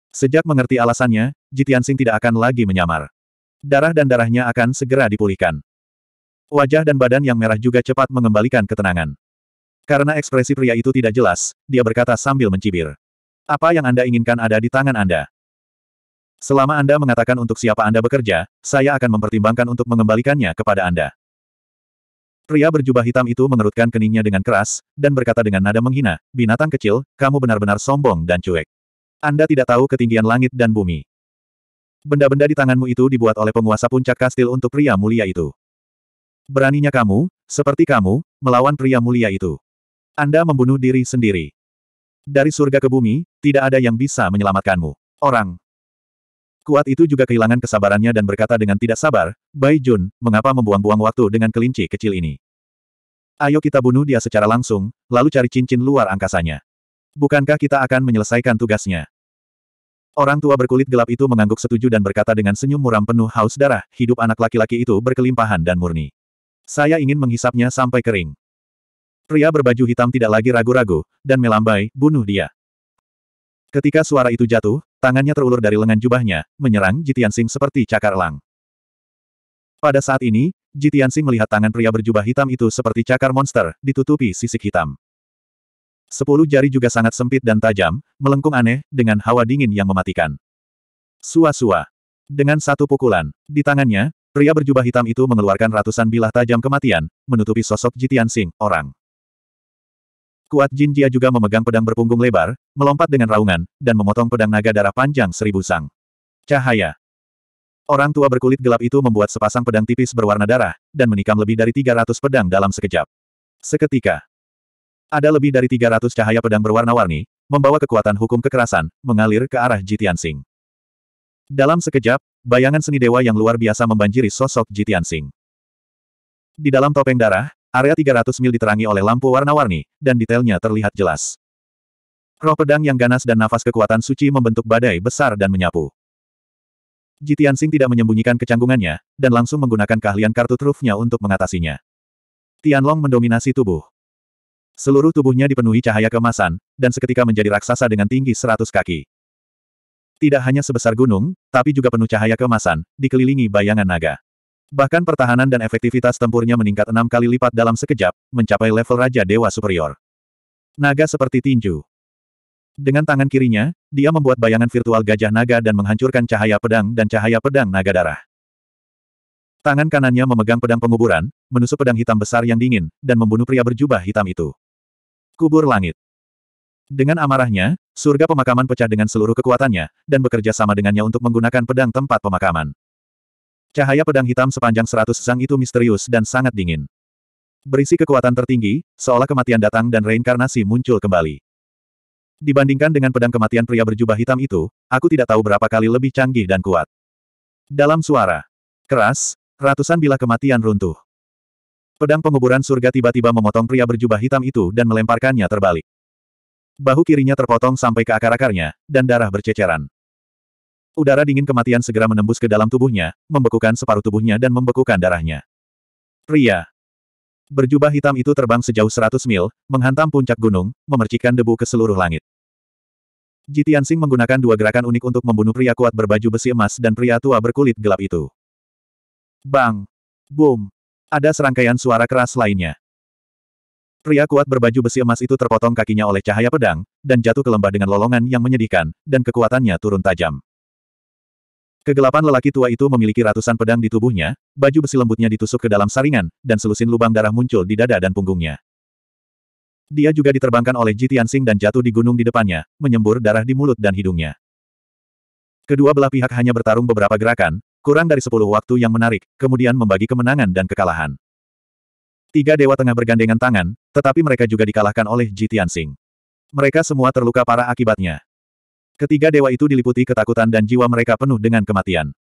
Sejak mengerti alasannya, Jitian Sing tidak akan lagi menyamar. Darah dan darahnya akan segera dipulihkan. Wajah dan badan yang merah juga cepat mengembalikan ketenangan. Karena ekspresi pria itu tidak jelas, dia berkata sambil mencibir. Apa yang Anda inginkan ada di tangan Anda. Selama Anda mengatakan untuk siapa Anda bekerja, saya akan mempertimbangkan untuk mengembalikannya kepada Anda. Pria berjubah hitam itu mengerutkan keningnya dengan keras, dan berkata dengan nada menghina, binatang kecil, kamu benar-benar sombong dan cuek. Anda tidak tahu ketinggian langit dan bumi benda-benda di tanganmu itu dibuat oleh penguasa puncak kastil untuk pria mulia itu. Beraninya kamu, seperti kamu, melawan pria mulia itu. Anda membunuh diri sendiri. Dari surga ke bumi, tidak ada yang bisa menyelamatkanmu. Orang kuat itu juga kehilangan kesabarannya dan berkata dengan tidak sabar, Bai Jun, mengapa membuang-buang waktu dengan kelinci kecil ini? Ayo kita bunuh dia secara langsung, lalu cari cincin luar angkasanya. Bukankah kita akan menyelesaikan tugasnya? Orang tua berkulit gelap itu mengangguk setuju dan berkata dengan senyum muram penuh haus darah, hidup anak laki-laki itu berkelimpahan dan murni. Saya ingin menghisapnya sampai kering. Pria berbaju hitam tidak lagi ragu-ragu, dan melambai, bunuh dia. Ketika suara itu jatuh, tangannya terulur dari lengan jubahnya, menyerang Jitian Jitiansing seperti cakar elang. Pada saat ini, Jitian Jitiansing melihat tangan pria berjubah hitam itu seperti cakar monster, ditutupi sisik hitam. Sepuluh jari juga sangat sempit dan tajam, melengkung aneh, dengan hawa dingin yang mematikan. Sua-sua. Dengan satu pukulan, di tangannya, pria berjubah hitam itu mengeluarkan ratusan bilah tajam kematian, menutupi sosok Jitian Sing, orang. Kuat Jin Jia juga memegang pedang berpunggung lebar, melompat dengan raungan, dan memotong pedang naga darah panjang seribu sang. Cahaya. Orang tua berkulit gelap itu membuat sepasang pedang tipis berwarna darah, dan menikam lebih dari 300 pedang dalam sekejap. Seketika, ada lebih dari 300 cahaya pedang berwarna-warni, membawa kekuatan hukum kekerasan, mengalir ke arah Jitian Dalam sekejap, bayangan seni dewa yang luar biasa membanjiri sosok Jitian Di dalam topeng darah, area 300 mil diterangi oleh lampu warna-warni, dan detailnya terlihat jelas. Roh pedang yang ganas dan nafas kekuatan suci membentuk badai besar dan menyapu. Jitian tidak menyembunyikan kecanggungannya, dan langsung menggunakan keahlian kartu trufnya untuk mengatasinya. Tianlong mendominasi tubuh. Seluruh tubuhnya dipenuhi cahaya kemasan, dan seketika menjadi raksasa dengan tinggi seratus kaki. Tidak hanya sebesar gunung, tapi juga penuh cahaya kemasan, dikelilingi bayangan naga. Bahkan pertahanan dan efektivitas tempurnya meningkat enam kali lipat dalam sekejap, mencapai level Raja Dewa Superior. Naga seperti tinju. Dengan tangan kirinya, dia membuat bayangan virtual gajah naga dan menghancurkan cahaya pedang dan cahaya pedang naga darah. Tangan kanannya memegang pedang penguburan, menusuk pedang hitam besar yang dingin, dan membunuh pria berjubah hitam itu. Kubur langit. Dengan amarahnya, surga pemakaman pecah dengan seluruh kekuatannya, dan bekerja sama dengannya untuk menggunakan pedang tempat pemakaman. Cahaya pedang hitam sepanjang seratus sang itu misterius dan sangat dingin. Berisi kekuatan tertinggi, seolah kematian datang dan reinkarnasi muncul kembali. Dibandingkan dengan pedang kematian pria berjubah hitam itu, aku tidak tahu berapa kali lebih canggih dan kuat. Dalam suara keras, ratusan bilah kematian runtuh. Pedang penguburan surga tiba-tiba memotong pria berjubah hitam itu dan melemparkannya terbalik. Bahu kirinya terpotong sampai ke akar-akarnya, dan darah berceceran. Udara dingin kematian segera menembus ke dalam tubuhnya, membekukan separuh tubuhnya dan membekukan darahnya. Pria berjubah hitam itu terbang sejauh 100 mil, menghantam puncak gunung, memercikan debu ke seluruh langit. Jitian Sing menggunakan dua gerakan unik untuk membunuh pria kuat berbaju besi emas dan pria tua berkulit gelap itu. Bang! Boom! Ada serangkaian suara keras lainnya. Pria kuat berbaju besi emas itu terpotong kakinya oleh cahaya pedang, dan jatuh ke lembah dengan lolongan yang menyedihkan, dan kekuatannya turun tajam. Kegelapan lelaki tua itu memiliki ratusan pedang di tubuhnya, baju besi lembutnya ditusuk ke dalam saringan, dan selusin lubang darah muncul di dada dan punggungnya. Dia juga diterbangkan oleh Ji Tianxing dan jatuh di gunung di depannya, menyembur darah di mulut dan hidungnya. Kedua belah pihak hanya bertarung beberapa gerakan, Kurang dari sepuluh waktu yang menarik, kemudian membagi kemenangan dan kekalahan. Tiga dewa tengah bergandengan tangan, tetapi mereka juga dikalahkan oleh Jitian Tianxing. Mereka semua terluka parah akibatnya. Ketiga dewa itu diliputi ketakutan dan jiwa mereka penuh dengan kematian.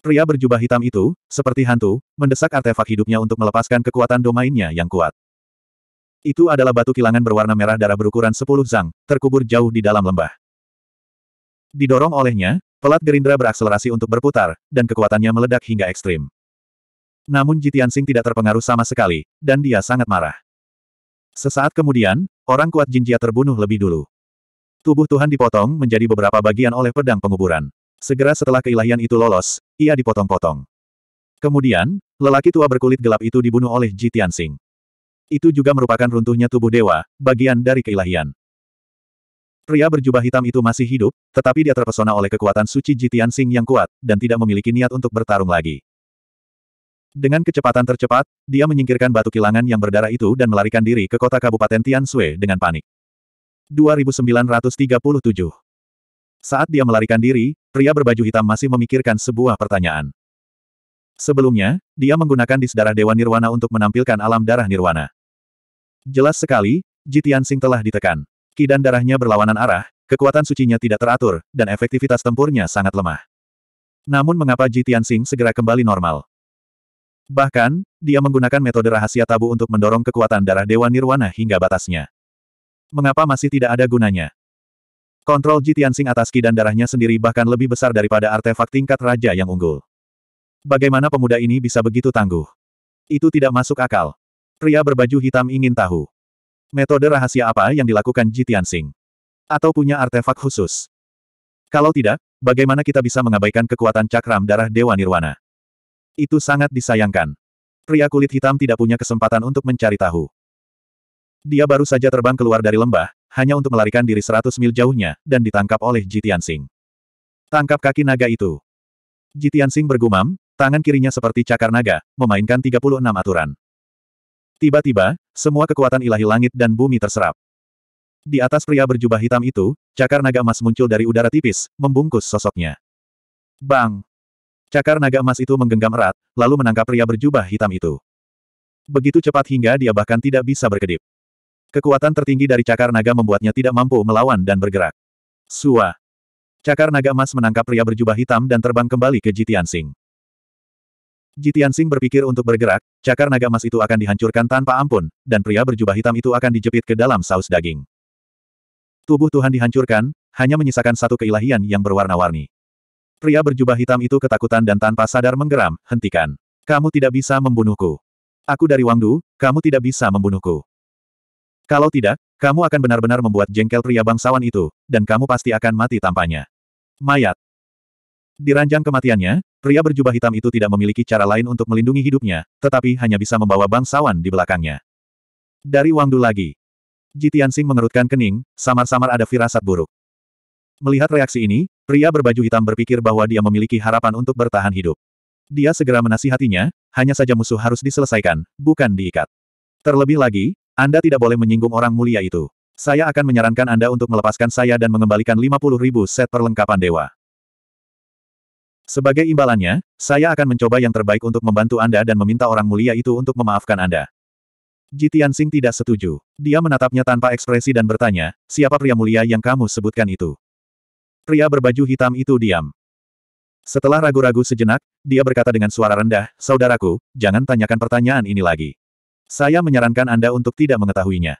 Pria berjubah hitam itu, seperti hantu, mendesak artefak hidupnya untuk melepaskan kekuatan domainnya yang kuat. Itu adalah batu kilangan berwarna merah darah berukuran 10 zang, terkubur jauh di dalam lembah. Didorong olehnya, pelat Gerindra berakselerasi untuk berputar, dan kekuatannya meledak hingga ekstrim. Namun Jitian Sing tidak terpengaruh sama sekali, dan dia sangat marah. Sesaat kemudian, orang kuat Jinjia terbunuh lebih dulu. Tubuh Tuhan dipotong menjadi beberapa bagian oleh pedang penguburan. Segera setelah keilahian itu lolos, ia dipotong-potong. Kemudian, lelaki tua berkulit gelap itu dibunuh oleh Jitian Sing. Itu juga merupakan runtuhnya tubuh dewa, bagian dari keilahian. Pria berjubah hitam itu masih hidup, tetapi dia terpesona oleh kekuatan suci Jitian Sing yang kuat, dan tidak memiliki niat untuk bertarung lagi. Dengan kecepatan tercepat, dia menyingkirkan batu kilangan yang berdarah itu dan melarikan diri ke kota Kabupaten Tian Sui dengan panik. 2937 Saat dia melarikan diri, pria berbaju hitam masih memikirkan sebuah pertanyaan. Sebelumnya, dia menggunakan dis darah Dewa Nirwana untuk menampilkan alam darah Nirwana. Jelas sekali, Jitian Sing telah ditekan. Ki dan darahnya berlawanan arah, kekuatan sucinya tidak teratur, dan efektivitas tempurnya sangat lemah. Namun mengapa Ji Tianxing segera kembali normal? Bahkan, dia menggunakan metode rahasia tabu untuk mendorong kekuatan darah Dewa Nirwana hingga batasnya. Mengapa masih tidak ada gunanya? Kontrol Ji Tianxing atas Ki dan darahnya sendiri bahkan lebih besar daripada artefak tingkat raja yang unggul. Bagaimana pemuda ini bisa begitu tangguh? Itu tidak masuk akal. Pria berbaju hitam ingin tahu. Metode rahasia apa yang dilakukan Jitian Tianxing? Atau punya artefak khusus? Kalau tidak, bagaimana kita bisa mengabaikan kekuatan cakram darah Dewa Nirwana? Itu sangat disayangkan. Pria kulit hitam tidak punya kesempatan untuk mencari tahu. Dia baru saja terbang keluar dari lembah, hanya untuk melarikan diri seratus mil jauhnya, dan ditangkap oleh Jitian Singh. Tangkap kaki naga itu. Jitian Singh bergumam, tangan kirinya seperti cakar naga, memainkan 36 aturan. Tiba-tiba, semua kekuatan ilahi langit dan bumi terserap. Di atas pria berjubah hitam itu, cakar naga emas muncul dari udara tipis, membungkus sosoknya. Bang! Cakar naga emas itu menggenggam erat, lalu menangkap pria berjubah hitam itu. Begitu cepat hingga dia bahkan tidak bisa berkedip. Kekuatan tertinggi dari cakar naga membuatnya tidak mampu melawan dan bergerak. Sua! Cakar naga emas menangkap pria berjubah hitam dan terbang kembali ke Jitian Sing. Jitian Sing berpikir untuk bergerak, cakar naga emas itu akan dihancurkan tanpa ampun, dan pria berjubah hitam itu akan dijepit ke dalam saus daging. Tubuh Tuhan dihancurkan, hanya menyisakan satu keilahian yang berwarna-warni. Pria berjubah hitam itu ketakutan dan tanpa sadar menggeram, hentikan. Kamu tidak bisa membunuhku. Aku dari Wangdu, kamu tidak bisa membunuhku. Kalau tidak, kamu akan benar-benar membuat jengkel pria bangsawan itu, dan kamu pasti akan mati tampaknya. Mayat, di ranjang kematiannya, pria berjubah hitam itu tidak memiliki cara lain untuk melindungi hidupnya, tetapi hanya bisa membawa bangsawan di belakangnya. Dari Wangdu lagi. Jitian Sing mengerutkan kening, samar-samar ada firasat buruk. Melihat reaksi ini, pria berbaju hitam berpikir bahwa dia memiliki harapan untuk bertahan hidup. Dia segera menasihatinya, hanya saja musuh harus diselesaikan, bukan diikat. Terlebih lagi, Anda tidak boleh menyinggung orang mulia itu. Saya akan menyarankan Anda untuk melepaskan saya dan mengembalikan puluh ribu set perlengkapan dewa. Sebagai imbalannya, saya akan mencoba yang terbaik untuk membantu Anda dan meminta orang mulia itu untuk memaafkan Anda. Jitian Sing tidak setuju. Dia menatapnya tanpa ekspresi dan bertanya, siapa pria mulia yang kamu sebutkan itu? Pria berbaju hitam itu diam. Setelah ragu-ragu sejenak, dia berkata dengan suara rendah, Saudaraku, jangan tanyakan pertanyaan ini lagi. Saya menyarankan Anda untuk tidak mengetahuinya.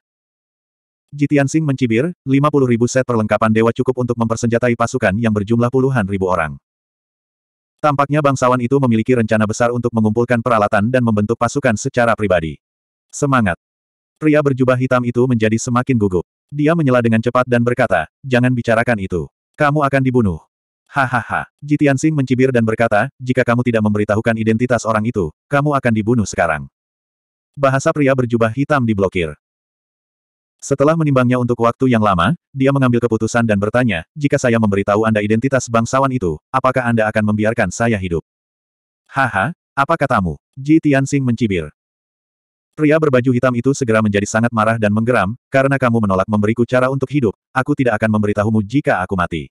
Jitian Sing mencibir, 50 ribu set perlengkapan dewa cukup untuk mempersenjatai pasukan yang berjumlah puluhan ribu orang. Tampaknya bangsawan itu memiliki rencana besar untuk mengumpulkan peralatan dan membentuk pasukan secara pribadi. Semangat! Pria berjubah hitam itu menjadi semakin gugup. Dia menyela dengan cepat dan berkata, jangan bicarakan itu. Kamu akan dibunuh. Hahaha. Jitian Sing mencibir dan berkata, jika kamu tidak memberitahukan identitas orang itu, kamu akan dibunuh sekarang. Bahasa pria berjubah hitam diblokir. Setelah menimbangnya untuk waktu yang lama, dia mengambil keputusan dan bertanya, jika saya memberitahu Anda identitas bangsawan itu, apakah Anda akan membiarkan saya hidup? Haha, apa katamu? Ji Tianxing mencibir. Pria berbaju hitam itu segera menjadi sangat marah dan menggeram, karena kamu menolak memberiku cara untuk hidup, aku tidak akan memberitahumu jika aku mati.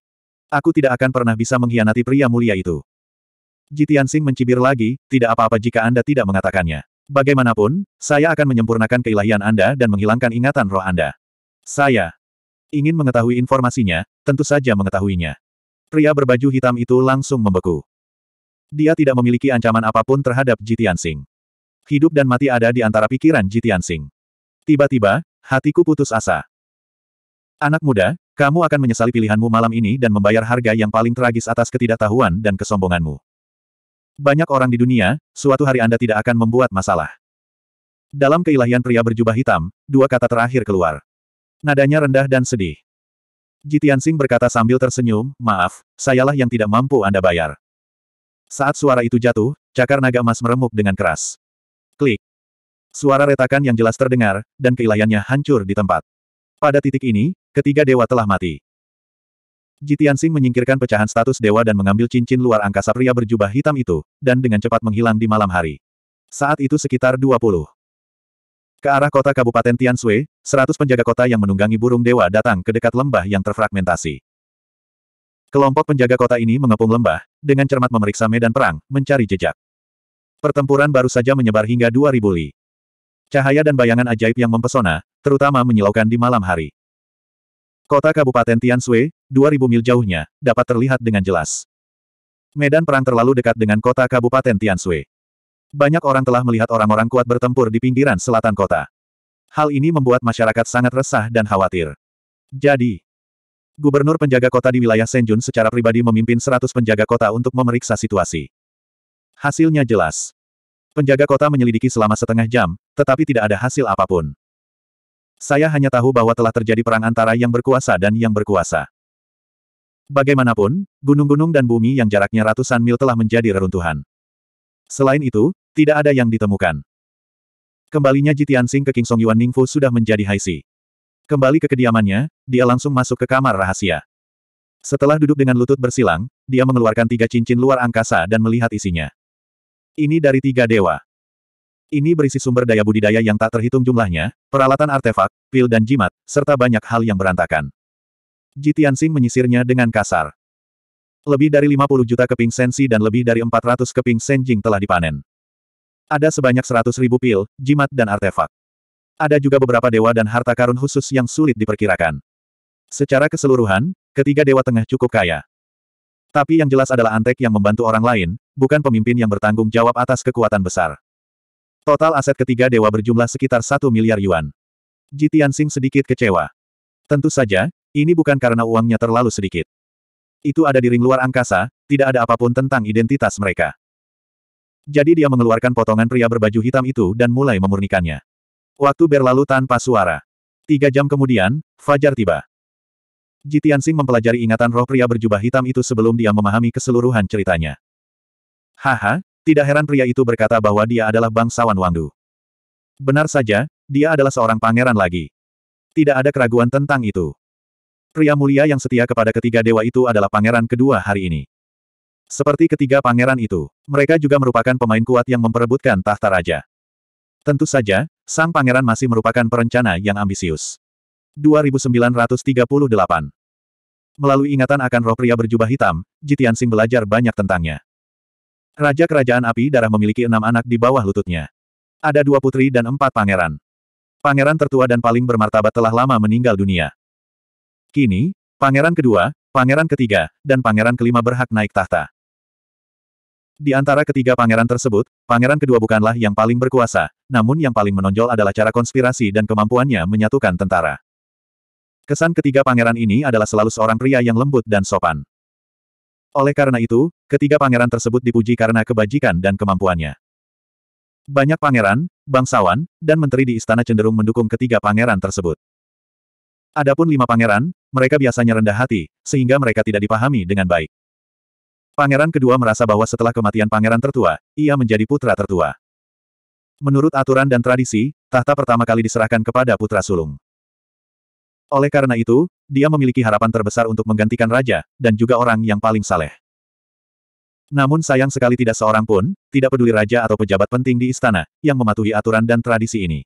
Aku tidak akan pernah bisa mengkhianati pria mulia itu. Ji Tianxing mencibir lagi, tidak apa-apa jika Anda tidak mengatakannya. Bagaimanapun, saya akan menyempurnakan keilahian Anda dan menghilangkan ingatan roh Anda. Saya ingin mengetahui informasinya, tentu saja mengetahuinya. Pria berbaju hitam itu langsung membeku. Dia tidak memiliki ancaman apapun terhadap Jitian Sing. Hidup dan mati ada di antara pikiran Jitian Sing. Tiba-tiba, hatiku putus asa. Anak muda, kamu akan menyesali pilihanmu malam ini dan membayar harga yang paling tragis atas ketidaktahuan dan kesombonganmu. Banyak orang di dunia, suatu hari Anda tidak akan membuat masalah. Dalam keilahian pria berjubah hitam, dua kata terakhir keluar. Nadanya rendah dan sedih. Jitian Tianxing berkata sambil tersenyum, maaf, sayalah yang tidak mampu Anda bayar. Saat suara itu jatuh, cakar naga emas meremuk dengan keras. Klik. Suara retakan yang jelas terdengar, dan keilahiannya hancur di tempat. Pada titik ini, ketiga dewa telah mati. Jitian Sing menyingkirkan pecahan status dewa dan mengambil cincin luar angkasa pria berjubah hitam itu, dan dengan cepat menghilang di malam hari. Saat itu sekitar 20. Ke arah kota Kabupaten Tiansui, 100 penjaga kota yang menunggangi burung dewa datang ke dekat lembah yang terfragmentasi. Kelompok penjaga kota ini mengepung lembah, dengan cermat memeriksa medan perang, mencari jejak. Pertempuran baru saja menyebar hingga 2000 li. Cahaya dan bayangan ajaib yang mempesona, terutama menyilaukan di malam hari. Kota Kabupaten Tiansui, 2000 mil jauhnya, dapat terlihat dengan jelas. Medan perang terlalu dekat dengan kota Kabupaten Tiansui. Banyak orang telah melihat orang-orang kuat bertempur di pinggiran selatan kota. Hal ini membuat masyarakat sangat resah dan khawatir. Jadi, Gubernur penjaga kota di wilayah Senjun secara pribadi memimpin 100 penjaga kota untuk memeriksa situasi. Hasilnya jelas. Penjaga kota menyelidiki selama setengah jam, tetapi tidak ada hasil apapun. Saya hanya tahu bahwa telah terjadi perang antara yang berkuasa dan yang berkuasa. Bagaimanapun, gunung-gunung dan bumi yang jaraknya ratusan mil telah menjadi reruntuhan. Selain itu, tidak ada yang ditemukan. Kembalinya Jitiansing ke King Song Yuan Ningfu sudah menjadi haisi. Kembali ke kediamannya, dia langsung masuk ke kamar rahasia. Setelah duduk dengan lutut bersilang, dia mengeluarkan tiga cincin luar angkasa dan melihat isinya. Ini dari tiga dewa. Ini berisi sumber daya budidaya yang tak terhitung jumlahnya, peralatan artefak, pil dan jimat, serta banyak hal yang berantakan. Ji Tianxing menyisirnya dengan kasar. Lebih dari 50 juta keping sensi dan lebih dari 400 keping senjing telah dipanen. Ada sebanyak 100 ribu pil, jimat dan artefak. Ada juga beberapa dewa dan harta karun khusus yang sulit diperkirakan. Secara keseluruhan, ketiga dewa tengah cukup kaya. Tapi yang jelas adalah Antek yang membantu orang lain, bukan pemimpin yang bertanggung jawab atas kekuatan besar. Total aset ketiga dewa berjumlah sekitar 1 miliar yuan. Jitian Sing sedikit kecewa. Tentu saja, ini bukan karena uangnya terlalu sedikit. Itu ada di ring luar angkasa, tidak ada apapun tentang identitas mereka. Jadi dia mengeluarkan potongan pria berbaju hitam itu dan mulai memurnikannya. Waktu berlalu tanpa suara. Tiga jam kemudian, Fajar tiba. Jitian Sing mempelajari ingatan roh pria berjubah hitam itu sebelum dia memahami keseluruhan ceritanya. Haha, tidak heran pria itu berkata bahwa dia adalah bangsawan Wangdu. Benar saja, dia adalah seorang pangeran lagi. Tidak ada keraguan tentang itu. Pria mulia yang setia kepada ketiga dewa itu adalah pangeran kedua hari ini. Seperti ketiga pangeran itu, mereka juga merupakan pemain kuat yang memperebutkan tahta raja. Tentu saja, sang pangeran masih merupakan perencana yang ambisius. 2938 Melalui ingatan akan roh pria berjubah hitam, Jitian Sing belajar banyak tentangnya. Raja Kerajaan Api Darah memiliki enam anak di bawah lututnya. Ada dua putri dan empat pangeran. Pangeran tertua dan paling bermartabat telah lama meninggal dunia. Kini, pangeran kedua, pangeran ketiga, dan pangeran kelima berhak naik tahta. Di antara ketiga pangeran tersebut, pangeran kedua bukanlah yang paling berkuasa, namun yang paling menonjol adalah cara konspirasi dan kemampuannya menyatukan tentara. Kesan ketiga pangeran ini adalah selalu seorang pria yang lembut dan sopan. Oleh karena itu, ketiga pangeran tersebut dipuji karena kebajikan dan kemampuannya. Banyak pangeran, bangsawan, dan menteri di istana cenderung mendukung ketiga pangeran tersebut. Adapun lima pangeran, mereka biasanya rendah hati, sehingga mereka tidak dipahami dengan baik. Pangeran kedua merasa bahwa setelah kematian pangeran tertua, ia menjadi putra tertua. Menurut aturan dan tradisi, tahta pertama kali diserahkan kepada putra sulung. Oleh karena itu, dia memiliki harapan terbesar untuk menggantikan raja, dan juga orang yang paling saleh. Namun sayang sekali tidak seorang pun, tidak peduli raja atau pejabat penting di istana, yang mematuhi aturan dan tradisi ini.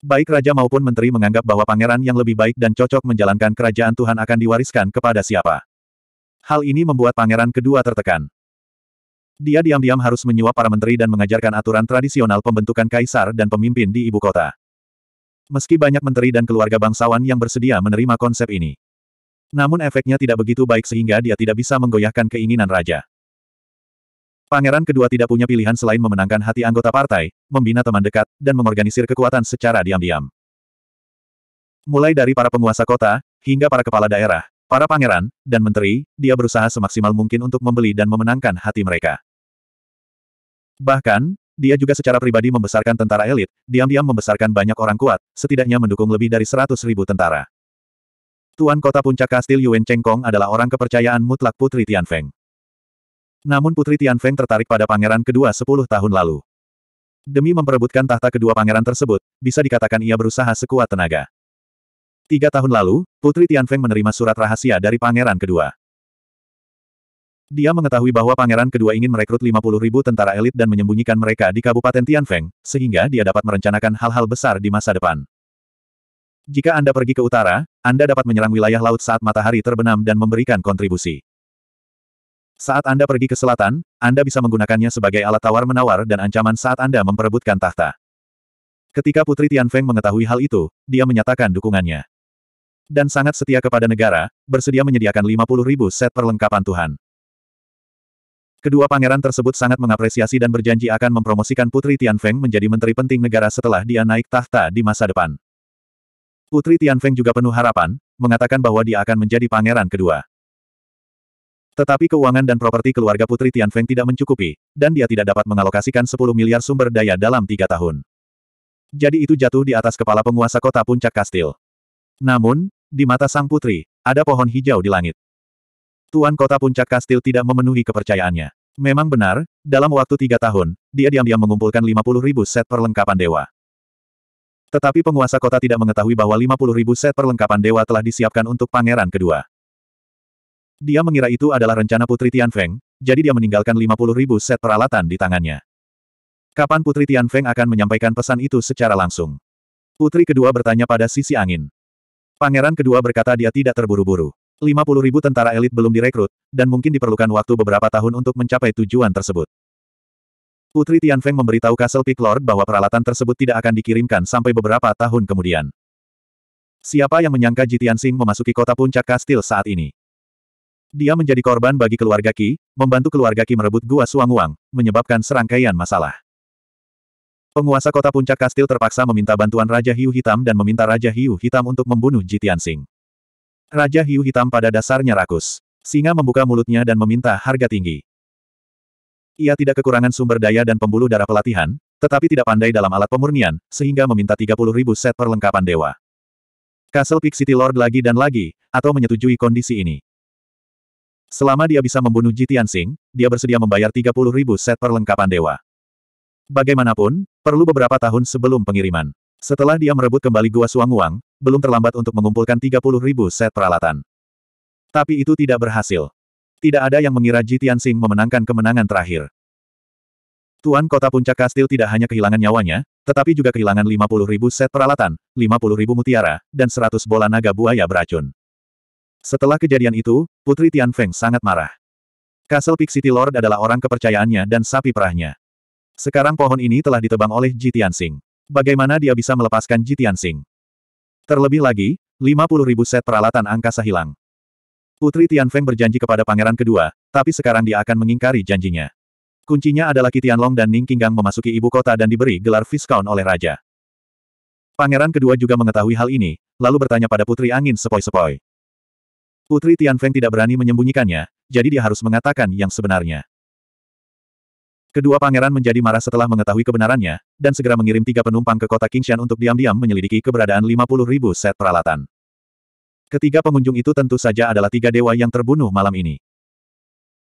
Baik raja maupun menteri menganggap bahwa pangeran yang lebih baik dan cocok menjalankan kerajaan Tuhan akan diwariskan kepada siapa. Hal ini membuat pangeran kedua tertekan. Dia diam-diam harus menyuap para menteri dan mengajarkan aturan tradisional pembentukan kaisar dan pemimpin di ibu kota. Meski banyak menteri dan keluarga bangsawan yang bersedia menerima konsep ini. Namun efeknya tidak begitu baik sehingga dia tidak bisa menggoyahkan keinginan raja. Pangeran kedua tidak punya pilihan selain memenangkan hati anggota partai, membina teman dekat, dan mengorganisir kekuatan secara diam-diam. Mulai dari para penguasa kota, hingga para kepala daerah, para pangeran, dan menteri, dia berusaha semaksimal mungkin untuk membeli dan memenangkan hati mereka. Bahkan, dia juga secara pribadi membesarkan tentara elit, diam-diam membesarkan banyak orang kuat, setidaknya mendukung lebih dari 100 ribu tentara. Tuan Kota Puncak Kastil Yuen Cheng Kong adalah orang kepercayaan mutlak Putri Tianfeng. Namun Putri Tian Feng tertarik pada pangeran kedua sepuluh tahun lalu. Demi memperebutkan tahta kedua pangeran tersebut, bisa dikatakan ia berusaha sekuat tenaga. Tiga tahun lalu, Putri Tian Feng menerima surat rahasia dari pangeran kedua. Dia mengetahui bahwa pangeran kedua ingin merekrut 50 ribu tentara elit dan menyembunyikan mereka di Kabupaten Tian Feng, sehingga dia dapat merencanakan hal-hal besar di masa depan. Jika Anda pergi ke utara, Anda dapat menyerang wilayah laut saat matahari terbenam dan memberikan kontribusi. Saat Anda pergi ke selatan, Anda bisa menggunakannya sebagai alat tawar-menawar dan ancaman saat Anda memperebutkan tahta. Ketika Putri Tian Feng mengetahui hal itu, dia menyatakan dukungannya. Dan sangat setia kepada negara, bersedia menyediakan 50 ribu set perlengkapan Tuhan. Kedua pangeran tersebut sangat mengapresiasi dan berjanji akan mempromosikan Putri Tian Feng menjadi menteri penting negara setelah dia naik tahta di masa depan. Putri Tian Feng juga penuh harapan, mengatakan bahwa dia akan menjadi pangeran kedua. Tetapi keuangan dan properti keluarga Putri Tian Feng tidak mencukupi, dan dia tidak dapat mengalokasikan 10 miliar sumber daya dalam tiga tahun. Jadi itu jatuh di atas kepala penguasa kota puncak kastil. Namun, di mata sang putri, ada pohon hijau di langit. Tuan kota puncak kastil tidak memenuhi kepercayaannya. Memang benar, dalam waktu tiga tahun, dia diam-diam mengumpulkan 50 ribu set perlengkapan dewa. Tetapi penguasa kota tidak mengetahui bahwa 50 ribu set perlengkapan dewa telah disiapkan untuk pangeran kedua. Dia mengira itu adalah rencana Putri Tian Feng, jadi dia meninggalkan 50 ribu set peralatan di tangannya. Kapan Putri Tian Feng akan menyampaikan pesan itu secara langsung? Putri kedua bertanya pada sisi angin. Pangeran kedua berkata dia tidak terburu-buru. 50 ribu tentara elit belum direkrut, dan mungkin diperlukan waktu beberapa tahun untuk mencapai tujuan tersebut. Putri Tian Feng memberitahu Castle Peak Lord bahwa peralatan tersebut tidak akan dikirimkan sampai beberapa tahun kemudian. Siapa yang menyangka Jitian Sing memasuki kota puncak kastil saat ini? Dia menjadi korban bagi keluarga Ki, membantu keluarga Ki merebut Gua suang Suanguang, menyebabkan serangkaian masalah. Penguasa kota puncak kastil terpaksa meminta bantuan Raja Hiu Hitam dan meminta Raja Hiu Hitam untuk membunuh Jitian Sing. Raja Hiu Hitam pada dasarnya rakus. Singa membuka mulutnya dan meminta harga tinggi. Ia tidak kekurangan sumber daya dan pembuluh darah pelatihan, tetapi tidak pandai dalam alat pemurnian, sehingga meminta 30 ribu set perlengkapan dewa. Castle Peak City Lord lagi dan lagi, atau menyetujui kondisi ini. Selama dia bisa membunuh Jitian Sing, dia bersedia membayar 30 ribu set perlengkapan dewa. Bagaimanapun, perlu beberapa tahun sebelum pengiriman. Setelah dia merebut kembali Gua suang Suanguang, belum terlambat untuk mengumpulkan 30 ribu set peralatan. Tapi itu tidak berhasil. Tidak ada yang mengira Jitian Sing memenangkan kemenangan terakhir. Tuan kota puncak kastil tidak hanya kehilangan nyawanya, tetapi juga kehilangan 50 ribu set peralatan, 50 ribu mutiara, dan 100 bola naga buaya beracun. Setelah kejadian itu, Putri Tian Feng sangat marah. Castle Peak City Lord adalah orang kepercayaannya dan sapi perahnya. Sekarang pohon ini telah ditebang oleh Ji Tianxing. Bagaimana dia bisa melepaskan Ji Tianxing? Terlebih lagi, 50 ribu set peralatan angkasa hilang. Putri Tian Feng berjanji kepada pangeran kedua, tapi sekarang dia akan mengingkari janjinya. Kuncinya adalah Kitian Long dan Ning Qinggang memasuki ibu kota dan diberi gelar Viscount oleh raja. Pangeran kedua juga mengetahui hal ini, lalu bertanya pada Putri Angin sepoi-sepoi. Putri Tian Feng tidak berani menyembunyikannya, jadi dia harus mengatakan yang sebenarnya. Kedua pangeran menjadi marah setelah mengetahui kebenarannya, dan segera mengirim tiga penumpang ke kota Kingshan untuk diam-diam menyelidiki keberadaan 50 ribu set peralatan. Ketiga pengunjung itu tentu saja adalah tiga dewa yang terbunuh malam ini.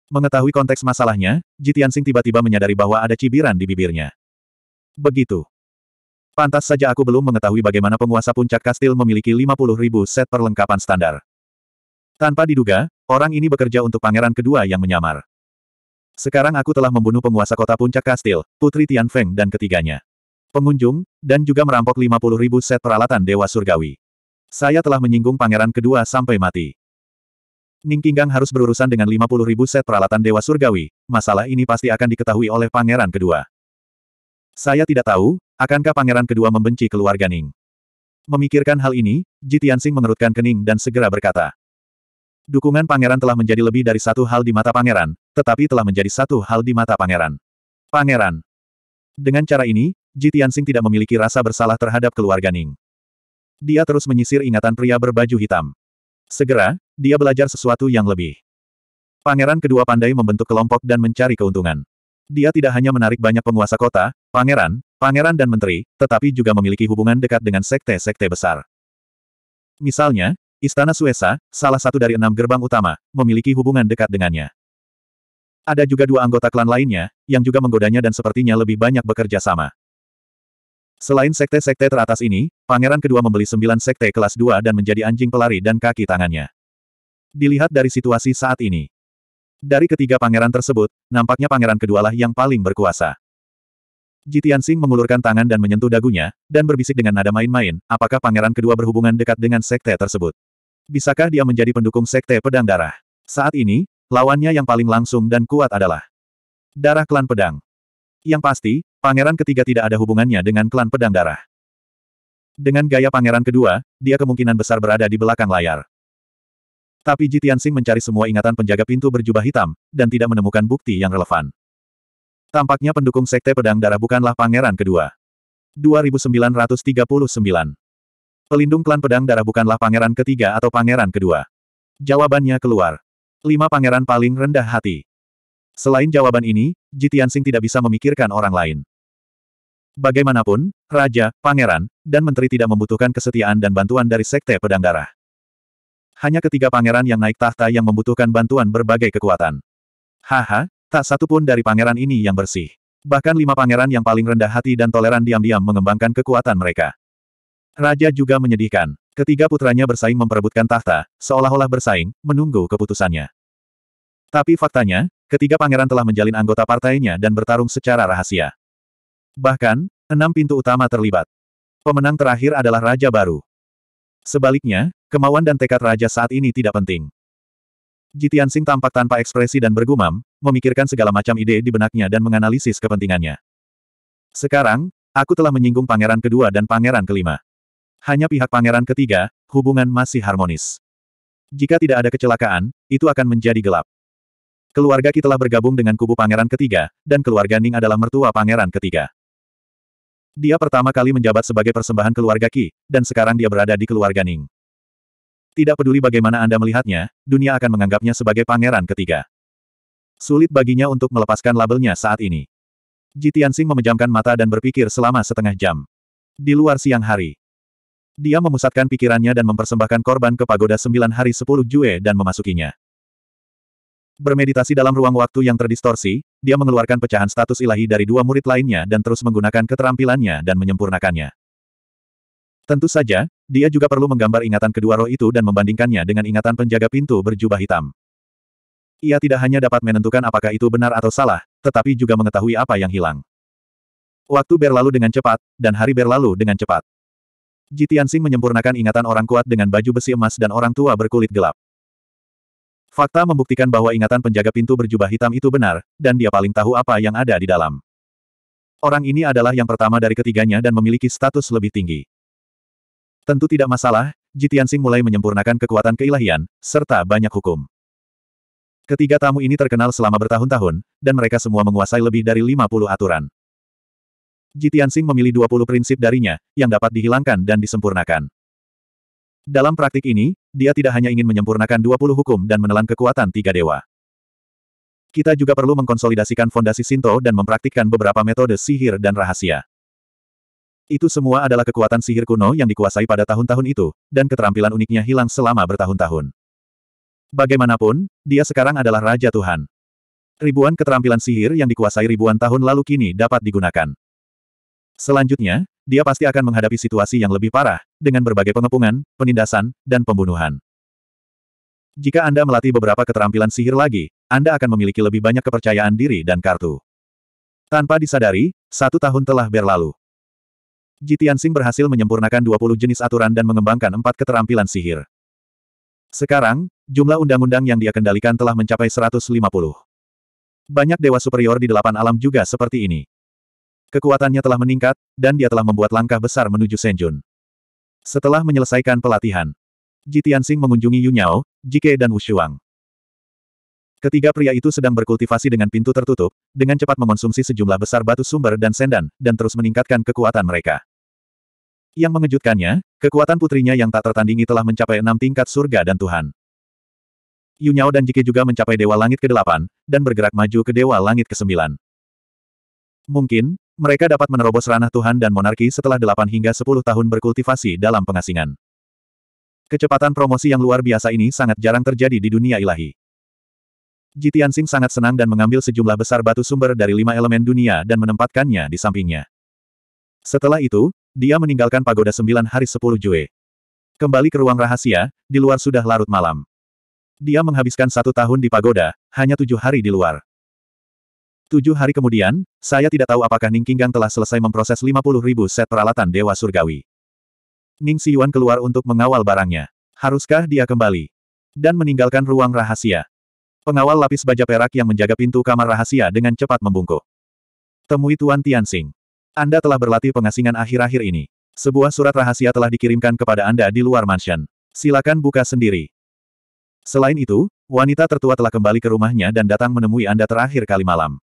Mengetahui konteks masalahnya, Sing tiba-tiba menyadari bahwa ada cibiran di bibirnya. Begitu. Pantas saja aku belum mengetahui bagaimana penguasa puncak kastil memiliki 50 ribu set perlengkapan standar. Tanpa diduga, orang ini bekerja untuk pangeran kedua yang menyamar. Sekarang aku telah membunuh penguasa kota puncak kastil, Putri Tian Feng dan ketiganya. Pengunjung, dan juga merampok 50 ribu set peralatan Dewa Surgawi. Saya telah menyinggung pangeran kedua sampai mati. Ning Kinggang harus berurusan dengan 50 ribu set peralatan Dewa Surgawi, masalah ini pasti akan diketahui oleh pangeran kedua. Saya tidak tahu, akankah pangeran kedua membenci keluarga Ning. Memikirkan hal ini, Tianxing mengerutkan kening dan segera berkata, Dukungan pangeran telah menjadi lebih dari satu hal di mata pangeran, tetapi telah menjadi satu hal di mata pangeran. Pangeran. Dengan cara ini, Ji Tianxing tidak memiliki rasa bersalah terhadap keluarga Ning. Dia terus menyisir ingatan pria berbaju hitam. Segera, dia belajar sesuatu yang lebih. Pangeran kedua pandai membentuk kelompok dan mencari keuntungan. Dia tidak hanya menarik banyak penguasa kota, pangeran, pangeran dan menteri, tetapi juga memiliki hubungan dekat dengan sekte-sekte besar. Misalnya, Istana Suesa, salah satu dari enam gerbang utama, memiliki hubungan dekat dengannya. Ada juga dua anggota klan lainnya, yang juga menggodanya dan sepertinya lebih banyak bekerja sama. Selain sekte-sekte teratas ini, pangeran kedua membeli sembilan sekte kelas dua dan menjadi anjing pelari dan kaki tangannya. Dilihat dari situasi saat ini. Dari ketiga pangeran tersebut, nampaknya pangeran kedualah yang paling berkuasa. Jitian Singh mengulurkan tangan dan menyentuh dagunya, dan berbisik dengan nada main-main, apakah pangeran kedua berhubungan dekat dengan sekte tersebut. Bisakah dia menjadi pendukung Sekte Pedang Darah? Saat ini, lawannya yang paling langsung dan kuat adalah Darah Klan Pedang. Yang pasti, pangeran ketiga tidak ada hubungannya dengan klan Pedang Darah. Dengan gaya pangeran kedua, dia kemungkinan besar berada di belakang layar. Tapi Sing mencari semua ingatan penjaga pintu berjubah hitam, dan tidak menemukan bukti yang relevan. Tampaknya pendukung Sekte Pedang Darah bukanlah pangeran kedua. 2939 Pelindung klan pedang darah bukanlah pangeran ketiga atau pangeran kedua. Jawabannya keluar. Lima pangeran paling rendah hati. Selain jawaban ini, Jitiansing tidak bisa memikirkan orang lain. Bagaimanapun, raja, pangeran, dan menteri tidak membutuhkan kesetiaan dan bantuan dari sekte pedang darah. Hanya ketiga pangeran yang naik tahta yang membutuhkan bantuan berbagai kekuatan. Haha, tak satu pun dari pangeran ini yang bersih. Bahkan lima pangeran yang paling rendah hati dan toleran diam-diam mengembangkan kekuatan mereka. Raja juga menyedihkan. Ketiga putranya bersaing memperebutkan tahta, seolah-olah bersaing, menunggu keputusannya. Tapi faktanya, ketiga pangeran telah menjalin anggota partainya dan bertarung secara rahasia. Bahkan, enam pintu utama terlibat. Pemenang terakhir adalah Raja Baru. Sebaliknya, kemauan dan tekad Raja saat ini tidak penting. Jitian Sing tampak tanpa ekspresi dan bergumam, memikirkan segala macam ide di benaknya dan menganalisis kepentingannya. Sekarang, aku telah menyinggung pangeran kedua dan pangeran kelima. Hanya pihak pangeran ketiga, hubungan masih harmonis. Jika tidak ada kecelakaan, itu akan menjadi gelap. Keluarga Ki telah bergabung dengan kubu pangeran ketiga, dan keluarga Ning adalah mertua pangeran ketiga. Dia pertama kali menjabat sebagai persembahan keluarga Ki, dan sekarang dia berada di keluarga Ning. Tidak peduli bagaimana Anda melihatnya, dunia akan menganggapnya sebagai pangeran ketiga. Sulit baginya untuk melepaskan labelnya saat ini. Jitian Jitiansing memejamkan mata dan berpikir selama setengah jam. Di luar siang hari, dia memusatkan pikirannya dan mempersembahkan korban ke pagoda sembilan hari sepuluh Jue dan memasukinya. Bermeditasi dalam ruang waktu yang terdistorsi, dia mengeluarkan pecahan status ilahi dari dua murid lainnya dan terus menggunakan keterampilannya dan menyempurnakannya. Tentu saja, dia juga perlu menggambar ingatan kedua roh itu dan membandingkannya dengan ingatan penjaga pintu berjubah hitam. Ia tidak hanya dapat menentukan apakah itu benar atau salah, tetapi juga mengetahui apa yang hilang. Waktu berlalu dengan cepat, dan hari berlalu dengan cepat. Jitiansing menyempurnakan ingatan orang kuat dengan baju besi emas dan orang tua berkulit gelap. Fakta membuktikan bahwa ingatan penjaga pintu berjubah hitam itu benar, dan dia paling tahu apa yang ada di dalam. Orang ini adalah yang pertama dari ketiganya dan memiliki status lebih tinggi. Tentu tidak masalah, Jitiansing mulai menyempurnakan kekuatan keilahian, serta banyak hukum. Ketiga tamu ini terkenal selama bertahun-tahun, dan mereka semua menguasai lebih dari 50 aturan. Jitiansing memilih 20 prinsip darinya, yang dapat dihilangkan dan disempurnakan. Dalam praktik ini, dia tidak hanya ingin menyempurnakan 20 hukum dan menelan kekuatan tiga dewa. Kita juga perlu mengkonsolidasikan fondasi Sinto dan mempraktikkan beberapa metode sihir dan rahasia. Itu semua adalah kekuatan sihir kuno yang dikuasai pada tahun-tahun itu, dan keterampilan uniknya hilang selama bertahun-tahun. Bagaimanapun, dia sekarang adalah Raja Tuhan. Ribuan keterampilan sihir yang dikuasai ribuan tahun lalu kini dapat digunakan. Selanjutnya, dia pasti akan menghadapi situasi yang lebih parah, dengan berbagai pengepungan, penindasan, dan pembunuhan. Jika Anda melatih beberapa keterampilan sihir lagi, Anda akan memiliki lebih banyak kepercayaan diri dan kartu. Tanpa disadari, satu tahun telah berlalu. Jitian Sing berhasil menyempurnakan 20 jenis aturan dan mengembangkan empat keterampilan sihir. Sekarang, jumlah undang-undang yang dia kendalikan telah mencapai 150. Banyak dewa superior di delapan alam juga seperti ini. Kekuatannya telah meningkat, dan dia telah membuat langkah besar menuju Senjun. Setelah menyelesaikan pelatihan, Ji Tianxing mengunjungi Yu Jike dan Wu Ketiga pria itu sedang berkultivasi dengan pintu tertutup, dengan cepat mengonsumsi sejumlah besar batu sumber dan sendan, dan terus meningkatkan kekuatan mereka. Yang mengejutkannya, kekuatan putrinya yang tak tertandingi telah mencapai enam tingkat surga dan Tuhan. Yu dan Jike juga mencapai Dewa Langit ke-8, dan bergerak maju ke Dewa Langit ke-9. Mungkin, mereka dapat menerobos ranah Tuhan dan monarki setelah 8 hingga 10 tahun berkultivasi dalam pengasingan. Kecepatan promosi yang luar biasa ini sangat jarang terjadi di dunia ilahi. Jitiansing sangat senang dan mengambil sejumlah besar batu sumber dari lima elemen dunia dan menempatkannya di sampingnya. Setelah itu, dia meninggalkan pagoda sembilan hari sepuluh Jue. Kembali ke ruang rahasia, di luar sudah larut malam. Dia menghabiskan satu tahun di pagoda, hanya tujuh hari di luar. Tujuh hari kemudian, saya tidak tahu apakah Ning Qinggang telah selesai memproses 50 ribu set peralatan Dewa Surgawi. Ning Siyuan keluar untuk mengawal barangnya. Haruskah dia kembali? Dan meninggalkan ruang rahasia. Pengawal lapis baja perak yang menjaga pintu kamar rahasia dengan cepat membungkuk. Temui Tuan Tianxing. Anda telah berlatih pengasingan akhir-akhir ini. Sebuah surat rahasia telah dikirimkan kepada Anda di luar mansion. Silakan buka sendiri. Selain itu, wanita tertua telah kembali ke rumahnya dan datang menemui Anda terakhir kali malam.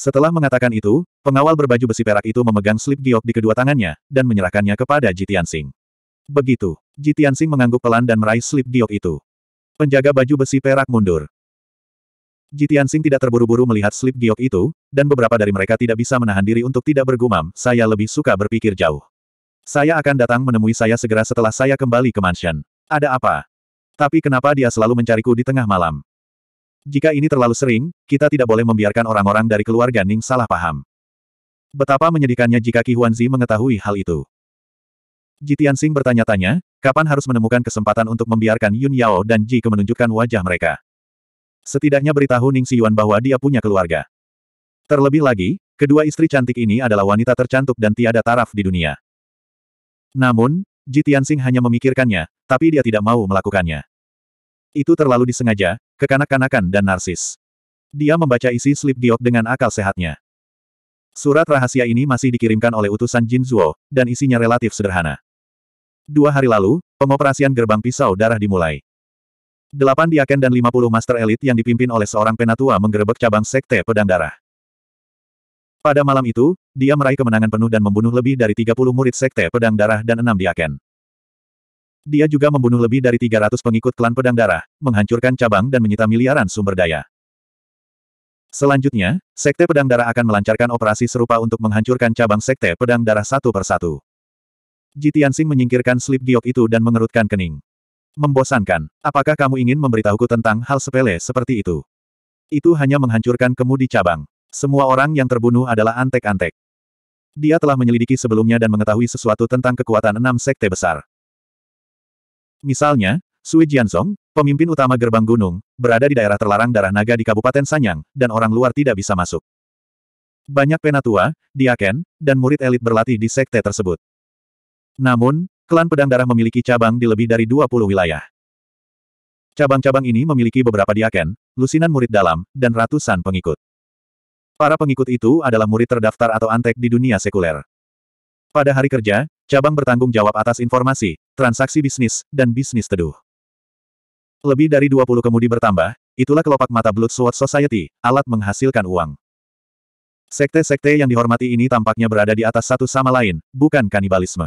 Setelah mengatakan itu, pengawal berbaju besi perak itu memegang slip giok di kedua tangannya, dan menyerahkannya kepada Jitian Begitu, Jitian mengangguk pelan dan meraih slip giok itu. Penjaga baju besi perak mundur. Jitian tidak terburu-buru melihat slip giok itu, dan beberapa dari mereka tidak bisa menahan diri untuk tidak bergumam, saya lebih suka berpikir jauh. Saya akan datang menemui saya segera setelah saya kembali ke mansion. Ada apa? Tapi kenapa dia selalu mencariku di tengah malam? Jika ini terlalu sering, kita tidak boleh membiarkan orang-orang dari keluarga Ning salah paham. Betapa menyedihkannya jika Ki Huanzi mengetahui hal itu. Jitian Sing bertanya-tanya, kapan harus menemukan kesempatan untuk membiarkan Yun Yao dan Ji Ke menunjukkan wajah mereka. Setidaknya beritahu Ning Si Yuan bahwa dia punya keluarga. Terlebih lagi, kedua istri cantik ini adalah wanita tercantik dan tiada taraf di dunia. Namun, Jitian Sing hanya memikirkannya, tapi dia tidak mau melakukannya. Itu terlalu disengaja, kekanak-kanakan dan narsis. Dia membaca isi slip giok dengan akal sehatnya. Surat rahasia ini masih dikirimkan oleh utusan Jin Zuo, dan isinya relatif sederhana. Dua hari lalu, pengoperasian gerbang pisau darah dimulai. Delapan diaken dan lima puluh master elit yang dipimpin oleh seorang penatua menggerebek cabang sekte pedang darah. Pada malam itu, dia meraih kemenangan penuh dan membunuh lebih dari 30 murid sekte pedang darah dan enam diaken. Dia juga membunuh lebih dari 300 pengikut klan pedang darah, menghancurkan cabang dan menyita miliaran sumber daya. Selanjutnya, Sekte Pedang Darah akan melancarkan operasi serupa untuk menghancurkan cabang Sekte Pedang Darah satu persatu. Jitiansing menyingkirkan slip giok itu dan mengerutkan kening. Membosankan, apakah kamu ingin memberitahuku tentang hal sepele seperti itu? Itu hanya menghancurkan kemudi cabang. Semua orang yang terbunuh adalah antek-antek. Dia telah menyelidiki sebelumnya dan mengetahui sesuatu tentang kekuatan enam sekte besar. Misalnya, Sui Jianzong, pemimpin utama gerbang gunung, berada di daerah terlarang darah naga di Kabupaten Sanyang, dan orang luar tidak bisa masuk. Banyak penatua, diaken, dan murid elit berlatih di sekte tersebut. Namun, klan pedang darah memiliki cabang di lebih dari 20 wilayah. Cabang-cabang ini memiliki beberapa diaken, lusinan murid dalam, dan ratusan pengikut. Para pengikut itu adalah murid terdaftar atau antek di dunia sekuler. Pada hari kerja, Cabang bertanggung jawab atas informasi, transaksi bisnis, dan bisnis teduh. Lebih dari 20 kemudi bertambah, itulah kelopak mata Blood Sword Society, alat menghasilkan uang. Sekte-sekte yang dihormati ini tampaknya berada di atas satu sama lain, bukan kanibalisme.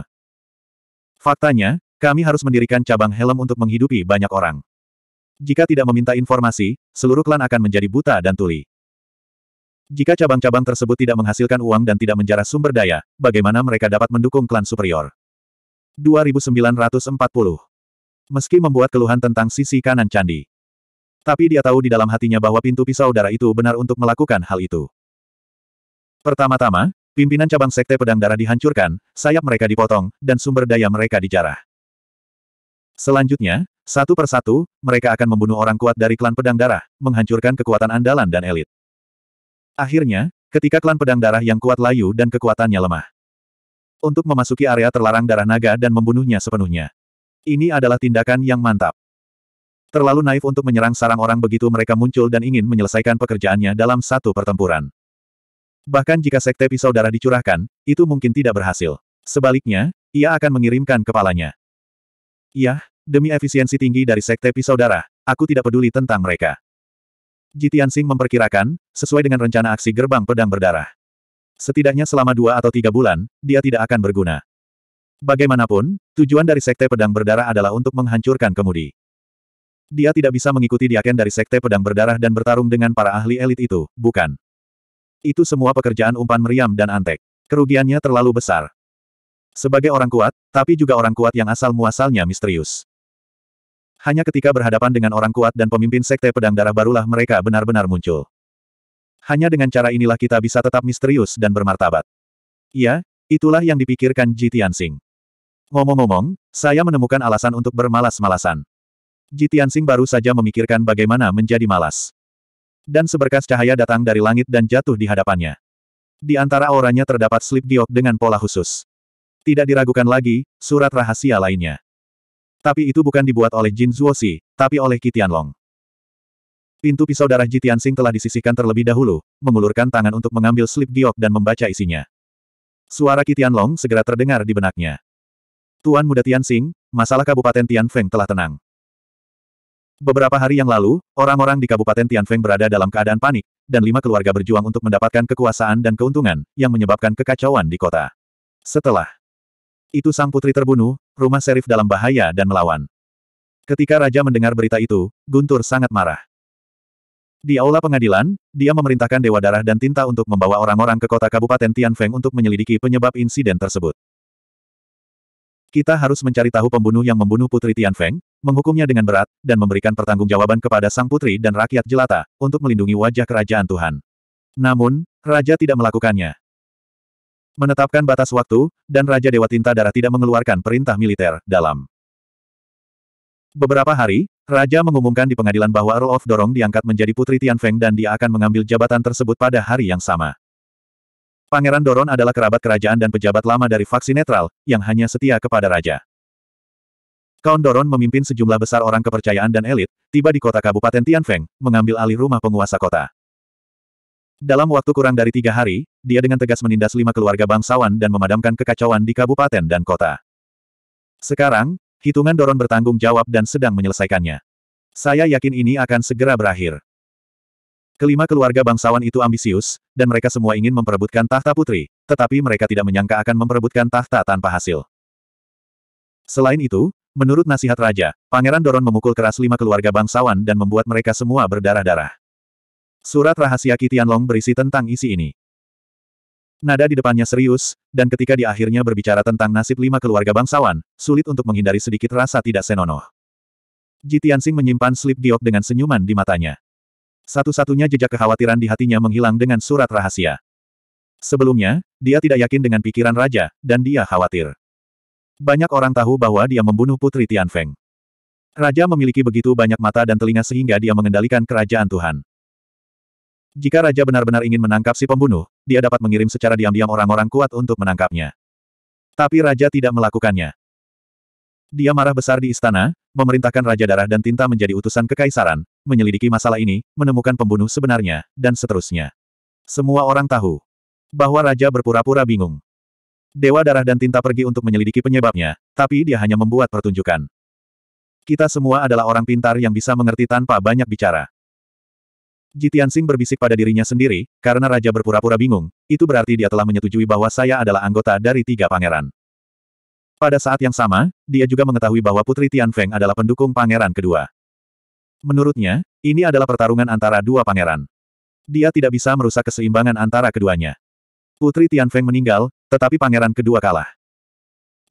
Faktanya, kami harus mendirikan cabang helm untuk menghidupi banyak orang. Jika tidak meminta informasi, seluruh klan akan menjadi buta dan tuli. Jika cabang-cabang tersebut tidak menghasilkan uang dan tidak menjarah sumber daya, bagaimana mereka dapat mendukung klan superior? 2940 Meski membuat keluhan tentang sisi kanan candi. Tapi dia tahu di dalam hatinya bahwa pintu pisau darah itu benar untuk melakukan hal itu. Pertama-tama, pimpinan cabang sekte pedang darah dihancurkan, sayap mereka dipotong, dan sumber daya mereka dijarah. Selanjutnya, satu persatu, mereka akan membunuh orang kuat dari klan pedang darah, menghancurkan kekuatan andalan dan elit. Akhirnya, ketika klan pedang darah yang kuat layu dan kekuatannya lemah. Untuk memasuki area terlarang darah naga dan membunuhnya sepenuhnya. Ini adalah tindakan yang mantap. Terlalu naif untuk menyerang sarang orang begitu mereka muncul dan ingin menyelesaikan pekerjaannya dalam satu pertempuran. Bahkan jika sekte pisau darah dicurahkan, itu mungkin tidak berhasil. Sebaliknya, ia akan mengirimkan kepalanya. Yah, demi efisiensi tinggi dari sekte pisau darah, aku tidak peduli tentang mereka. Jitiansing memperkirakan, sesuai dengan rencana aksi gerbang pedang berdarah. Setidaknya selama dua atau tiga bulan, dia tidak akan berguna. Bagaimanapun, tujuan dari Sekte Pedang Berdarah adalah untuk menghancurkan kemudi. Dia tidak bisa mengikuti diaken dari Sekte Pedang Berdarah dan bertarung dengan para ahli elit itu, bukan. Itu semua pekerjaan umpan meriam dan antek. Kerugiannya terlalu besar. Sebagai orang kuat, tapi juga orang kuat yang asal-muasalnya misterius. Hanya ketika berhadapan dengan orang kuat dan pemimpin sekte pedang darah barulah mereka benar-benar muncul. Hanya dengan cara inilah kita bisa tetap misterius dan bermartabat. Iya, itulah yang dipikirkan Ji Tianxing. Ngomong-ngomong, saya menemukan alasan untuk bermalas-malasan. Ji Tianxing baru saja memikirkan bagaimana menjadi malas. Dan seberkas cahaya datang dari langit dan jatuh di hadapannya. Di antara auranya terdapat slip diok dengan pola khusus. Tidak diragukan lagi, surat rahasia lainnya. Tapi itu bukan dibuat oleh Jin Zuosi, tapi oleh Long. Pintu pisau darah Ji Tianxing telah disisihkan terlebih dahulu, mengulurkan tangan untuk mengambil slip giok dan membaca isinya. Suara Long segera terdengar di benaknya. Tuan Muda Tianxing, masalah Kabupaten Tianfeng telah tenang. Beberapa hari yang lalu, orang-orang di Kabupaten Tianfeng berada dalam keadaan panik, dan lima keluarga berjuang untuk mendapatkan kekuasaan dan keuntungan, yang menyebabkan kekacauan di kota. Setelah itu sang putri terbunuh, rumah serif dalam bahaya dan melawan. Ketika raja mendengar berita itu, Guntur sangat marah. Di aula pengadilan, dia memerintahkan Dewa Darah dan Tinta untuk membawa orang-orang ke kota Kabupaten Tianfeng untuk menyelidiki penyebab insiden tersebut. Kita harus mencari tahu pembunuh yang membunuh putri Tianfeng, menghukumnya dengan berat, dan memberikan pertanggungjawaban kepada sang putri dan rakyat jelata, untuk melindungi wajah kerajaan Tuhan. Namun, raja tidak melakukannya. Menetapkan batas waktu, dan Raja Dewa Tinta Darah tidak mengeluarkan perintah militer, dalam. Beberapa hari, Raja mengumumkan di pengadilan bahwa Earl of Dorong diangkat menjadi Putri Tian Feng dan dia akan mengambil jabatan tersebut pada hari yang sama. Pangeran Doron adalah kerabat kerajaan dan pejabat lama dari faksi netral, yang hanya setia kepada Raja. Kaun Doron memimpin sejumlah besar orang kepercayaan dan elit, tiba di kota Kabupaten Tianfeng, mengambil alih rumah penguasa kota. Dalam waktu kurang dari tiga hari, dia dengan tegas menindas lima keluarga bangsawan dan memadamkan kekacauan di kabupaten dan kota. Sekarang, hitungan Doron bertanggung jawab dan sedang menyelesaikannya. Saya yakin ini akan segera berakhir. Kelima keluarga bangsawan itu ambisius, dan mereka semua ingin memperebutkan tahta putri, tetapi mereka tidak menyangka akan memperebutkan tahta tanpa hasil. Selain itu, menurut nasihat raja, Pangeran Doron memukul keras lima keluarga bangsawan dan membuat mereka semua berdarah-darah. Surat rahasia Kitian Long berisi tentang isi ini. Nada di depannya serius, dan ketika dia akhirnya berbicara tentang nasib lima keluarga bangsawan, sulit untuk menghindari sedikit rasa tidak senonoh. Ji Tianxing menyimpan slip giok dengan senyuman di matanya. Satu-satunya jejak kekhawatiran di hatinya menghilang dengan surat rahasia. Sebelumnya, dia tidak yakin dengan pikiran raja, dan dia khawatir. Banyak orang tahu bahwa dia membunuh putri Tianfeng. Raja memiliki begitu banyak mata dan telinga sehingga dia mengendalikan kerajaan Tuhan. Jika raja benar-benar ingin menangkap si pembunuh, dia dapat mengirim secara diam-diam orang-orang kuat untuk menangkapnya. Tapi raja tidak melakukannya. Dia marah besar di istana, memerintahkan Raja Darah dan Tinta menjadi utusan kekaisaran, menyelidiki masalah ini, menemukan pembunuh sebenarnya, dan seterusnya. Semua orang tahu bahwa Raja berpura-pura bingung. Dewa Darah dan Tinta pergi untuk menyelidiki penyebabnya, tapi dia hanya membuat pertunjukan. Kita semua adalah orang pintar yang bisa mengerti tanpa banyak bicara. Jitian Sing berbisik pada dirinya sendiri, karena raja berpura-pura bingung, itu berarti dia telah menyetujui bahwa saya adalah anggota dari tiga pangeran. Pada saat yang sama, dia juga mengetahui bahwa Putri Tian Feng adalah pendukung pangeran kedua. Menurutnya, ini adalah pertarungan antara dua pangeran. Dia tidak bisa merusak keseimbangan antara keduanya. Putri Tian Feng meninggal, tetapi pangeran kedua kalah.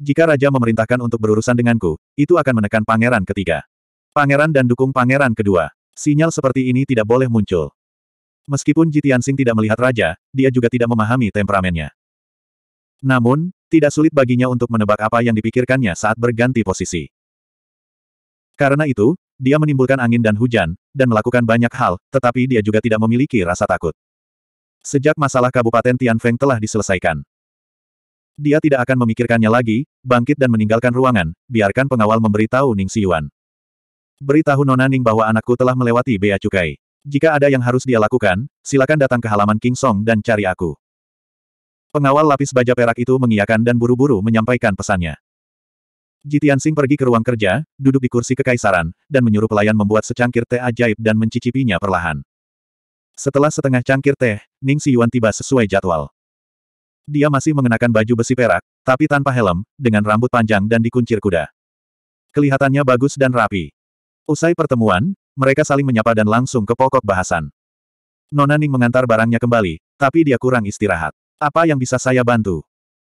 Jika raja memerintahkan untuk berurusan denganku, itu akan menekan pangeran ketiga. Pangeran dan dukung pangeran kedua. Sinyal seperti ini tidak boleh muncul. Meskipun Jitiansing tidak melihat raja, dia juga tidak memahami temperamennya. Namun, tidak sulit baginya untuk menebak apa yang dipikirkannya saat berganti posisi. Karena itu, dia menimbulkan angin dan hujan, dan melakukan banyak hal, tetapi dia juga tidak memiliki rasa takut. Sejak masalah Kabupaten Tianfeng telah diselesaikan. Dia tidak akan memikirkannya lagi, bangkit dan meninggalkan ruangan, biarkan pengawal memberitahu Ning Siyuan. Beritahu Nona Ning bahwa anakku telah melewati bea cukai. Jika ada yang harus dia lakukan, silakan datang ke halaman King Song dan cari aku. Pengawal lapis baja perak itu mengiyakan dan buru-buru menyampaikan pesannya. Jitian Sing pergi ke ruang kerja, duduk di kursi kekaisaran, dan menyuruh pelayan membuat secangkir teh ajaib dan mencicipinya perlahan. Setelah setengah cangkir teh, Ning Si Yuan tiba sesuai jadwal. Dia masih mengenakan baju besi perak, tapi tanpa helm, dengan rambut panjang dan dikuncir kuda. Kelihatannya bagus dan rapi. Usai pertemuan, mereka saling menyapa dan langsung ke pokok bahasan. Nona Ning mengantar barangnya kembali, tapi dia kurang istirahat. Apa yang bisa saya bantu?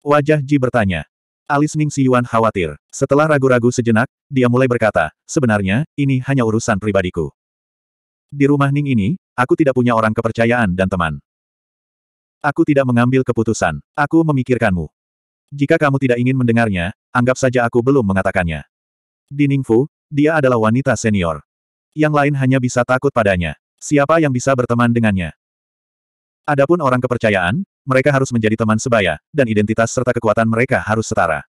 Wajah Ji bertanya. Alis Ning Si Yuan khawatir. Setelah ragu-ragu sejenak, dia mulai berkata, sebenarnya, ini hanya urusan pribadiku. Di rumah Ning ini, aku tidak punya orang kepercayaan dan teman. Aku tidak mengambil keputusan. Aku memikirkanmu. Jika kamu tidak ingin mendengarnya, anggap saja aku belum mengatakannya. Di Ningfu, dia adalah wanita senior. Yang lain hanya bisa takut padanya. Siapa yang bisa berteman dengannya? Adapun orang kepercayaan, mereka harus menjadi teman sebaya, dan identitas serta kekuatan mereka harus setara.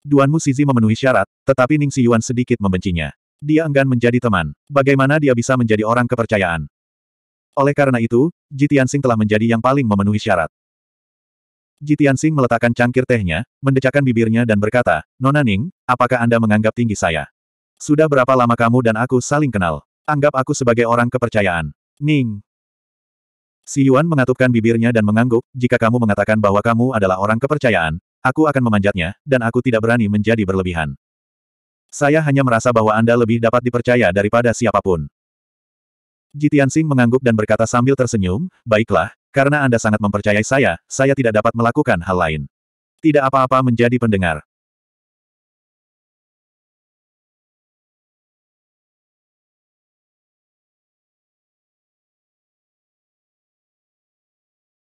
Duan Musizi memenuhi syarat, tetapi Ning Si Yuan sedikit membencinya. Dia enggan menjadi teman. Bagaimana dia bisa menjadi orang kepercayaan? Oleh karena itu, Ji Tianxing telah menjadi yang paling memenuhi syarat. Ji Tianxing meletakkan cangkir tehnya, mendecakkan bibirnya dan berkata, Nona Ning, apakah Anda menganggap tinggi saya? Sudah berapa lama kamu dan aku saling kenal? Anggap aku sebagai orang kepercayaan. Ning. Si Yuan mengatupkan bibirnya dan mengangguk, jika kamu mengatakan bahwa kamu adalah orang kepercayaan, aku akan memanjatnya, dan aku tidak berani menjadi berlebihan. Saya hanya merasa bahwa Anda lebih dapat dipercaya daripada siapapun. Jitian Sing mengangguk dan berkata sambil tersenyum, baiklah, karena Anda sangat mempercayai saya, saya tidak dapat melakukan hal lain. Tidak apa-apa menjadi pendengar.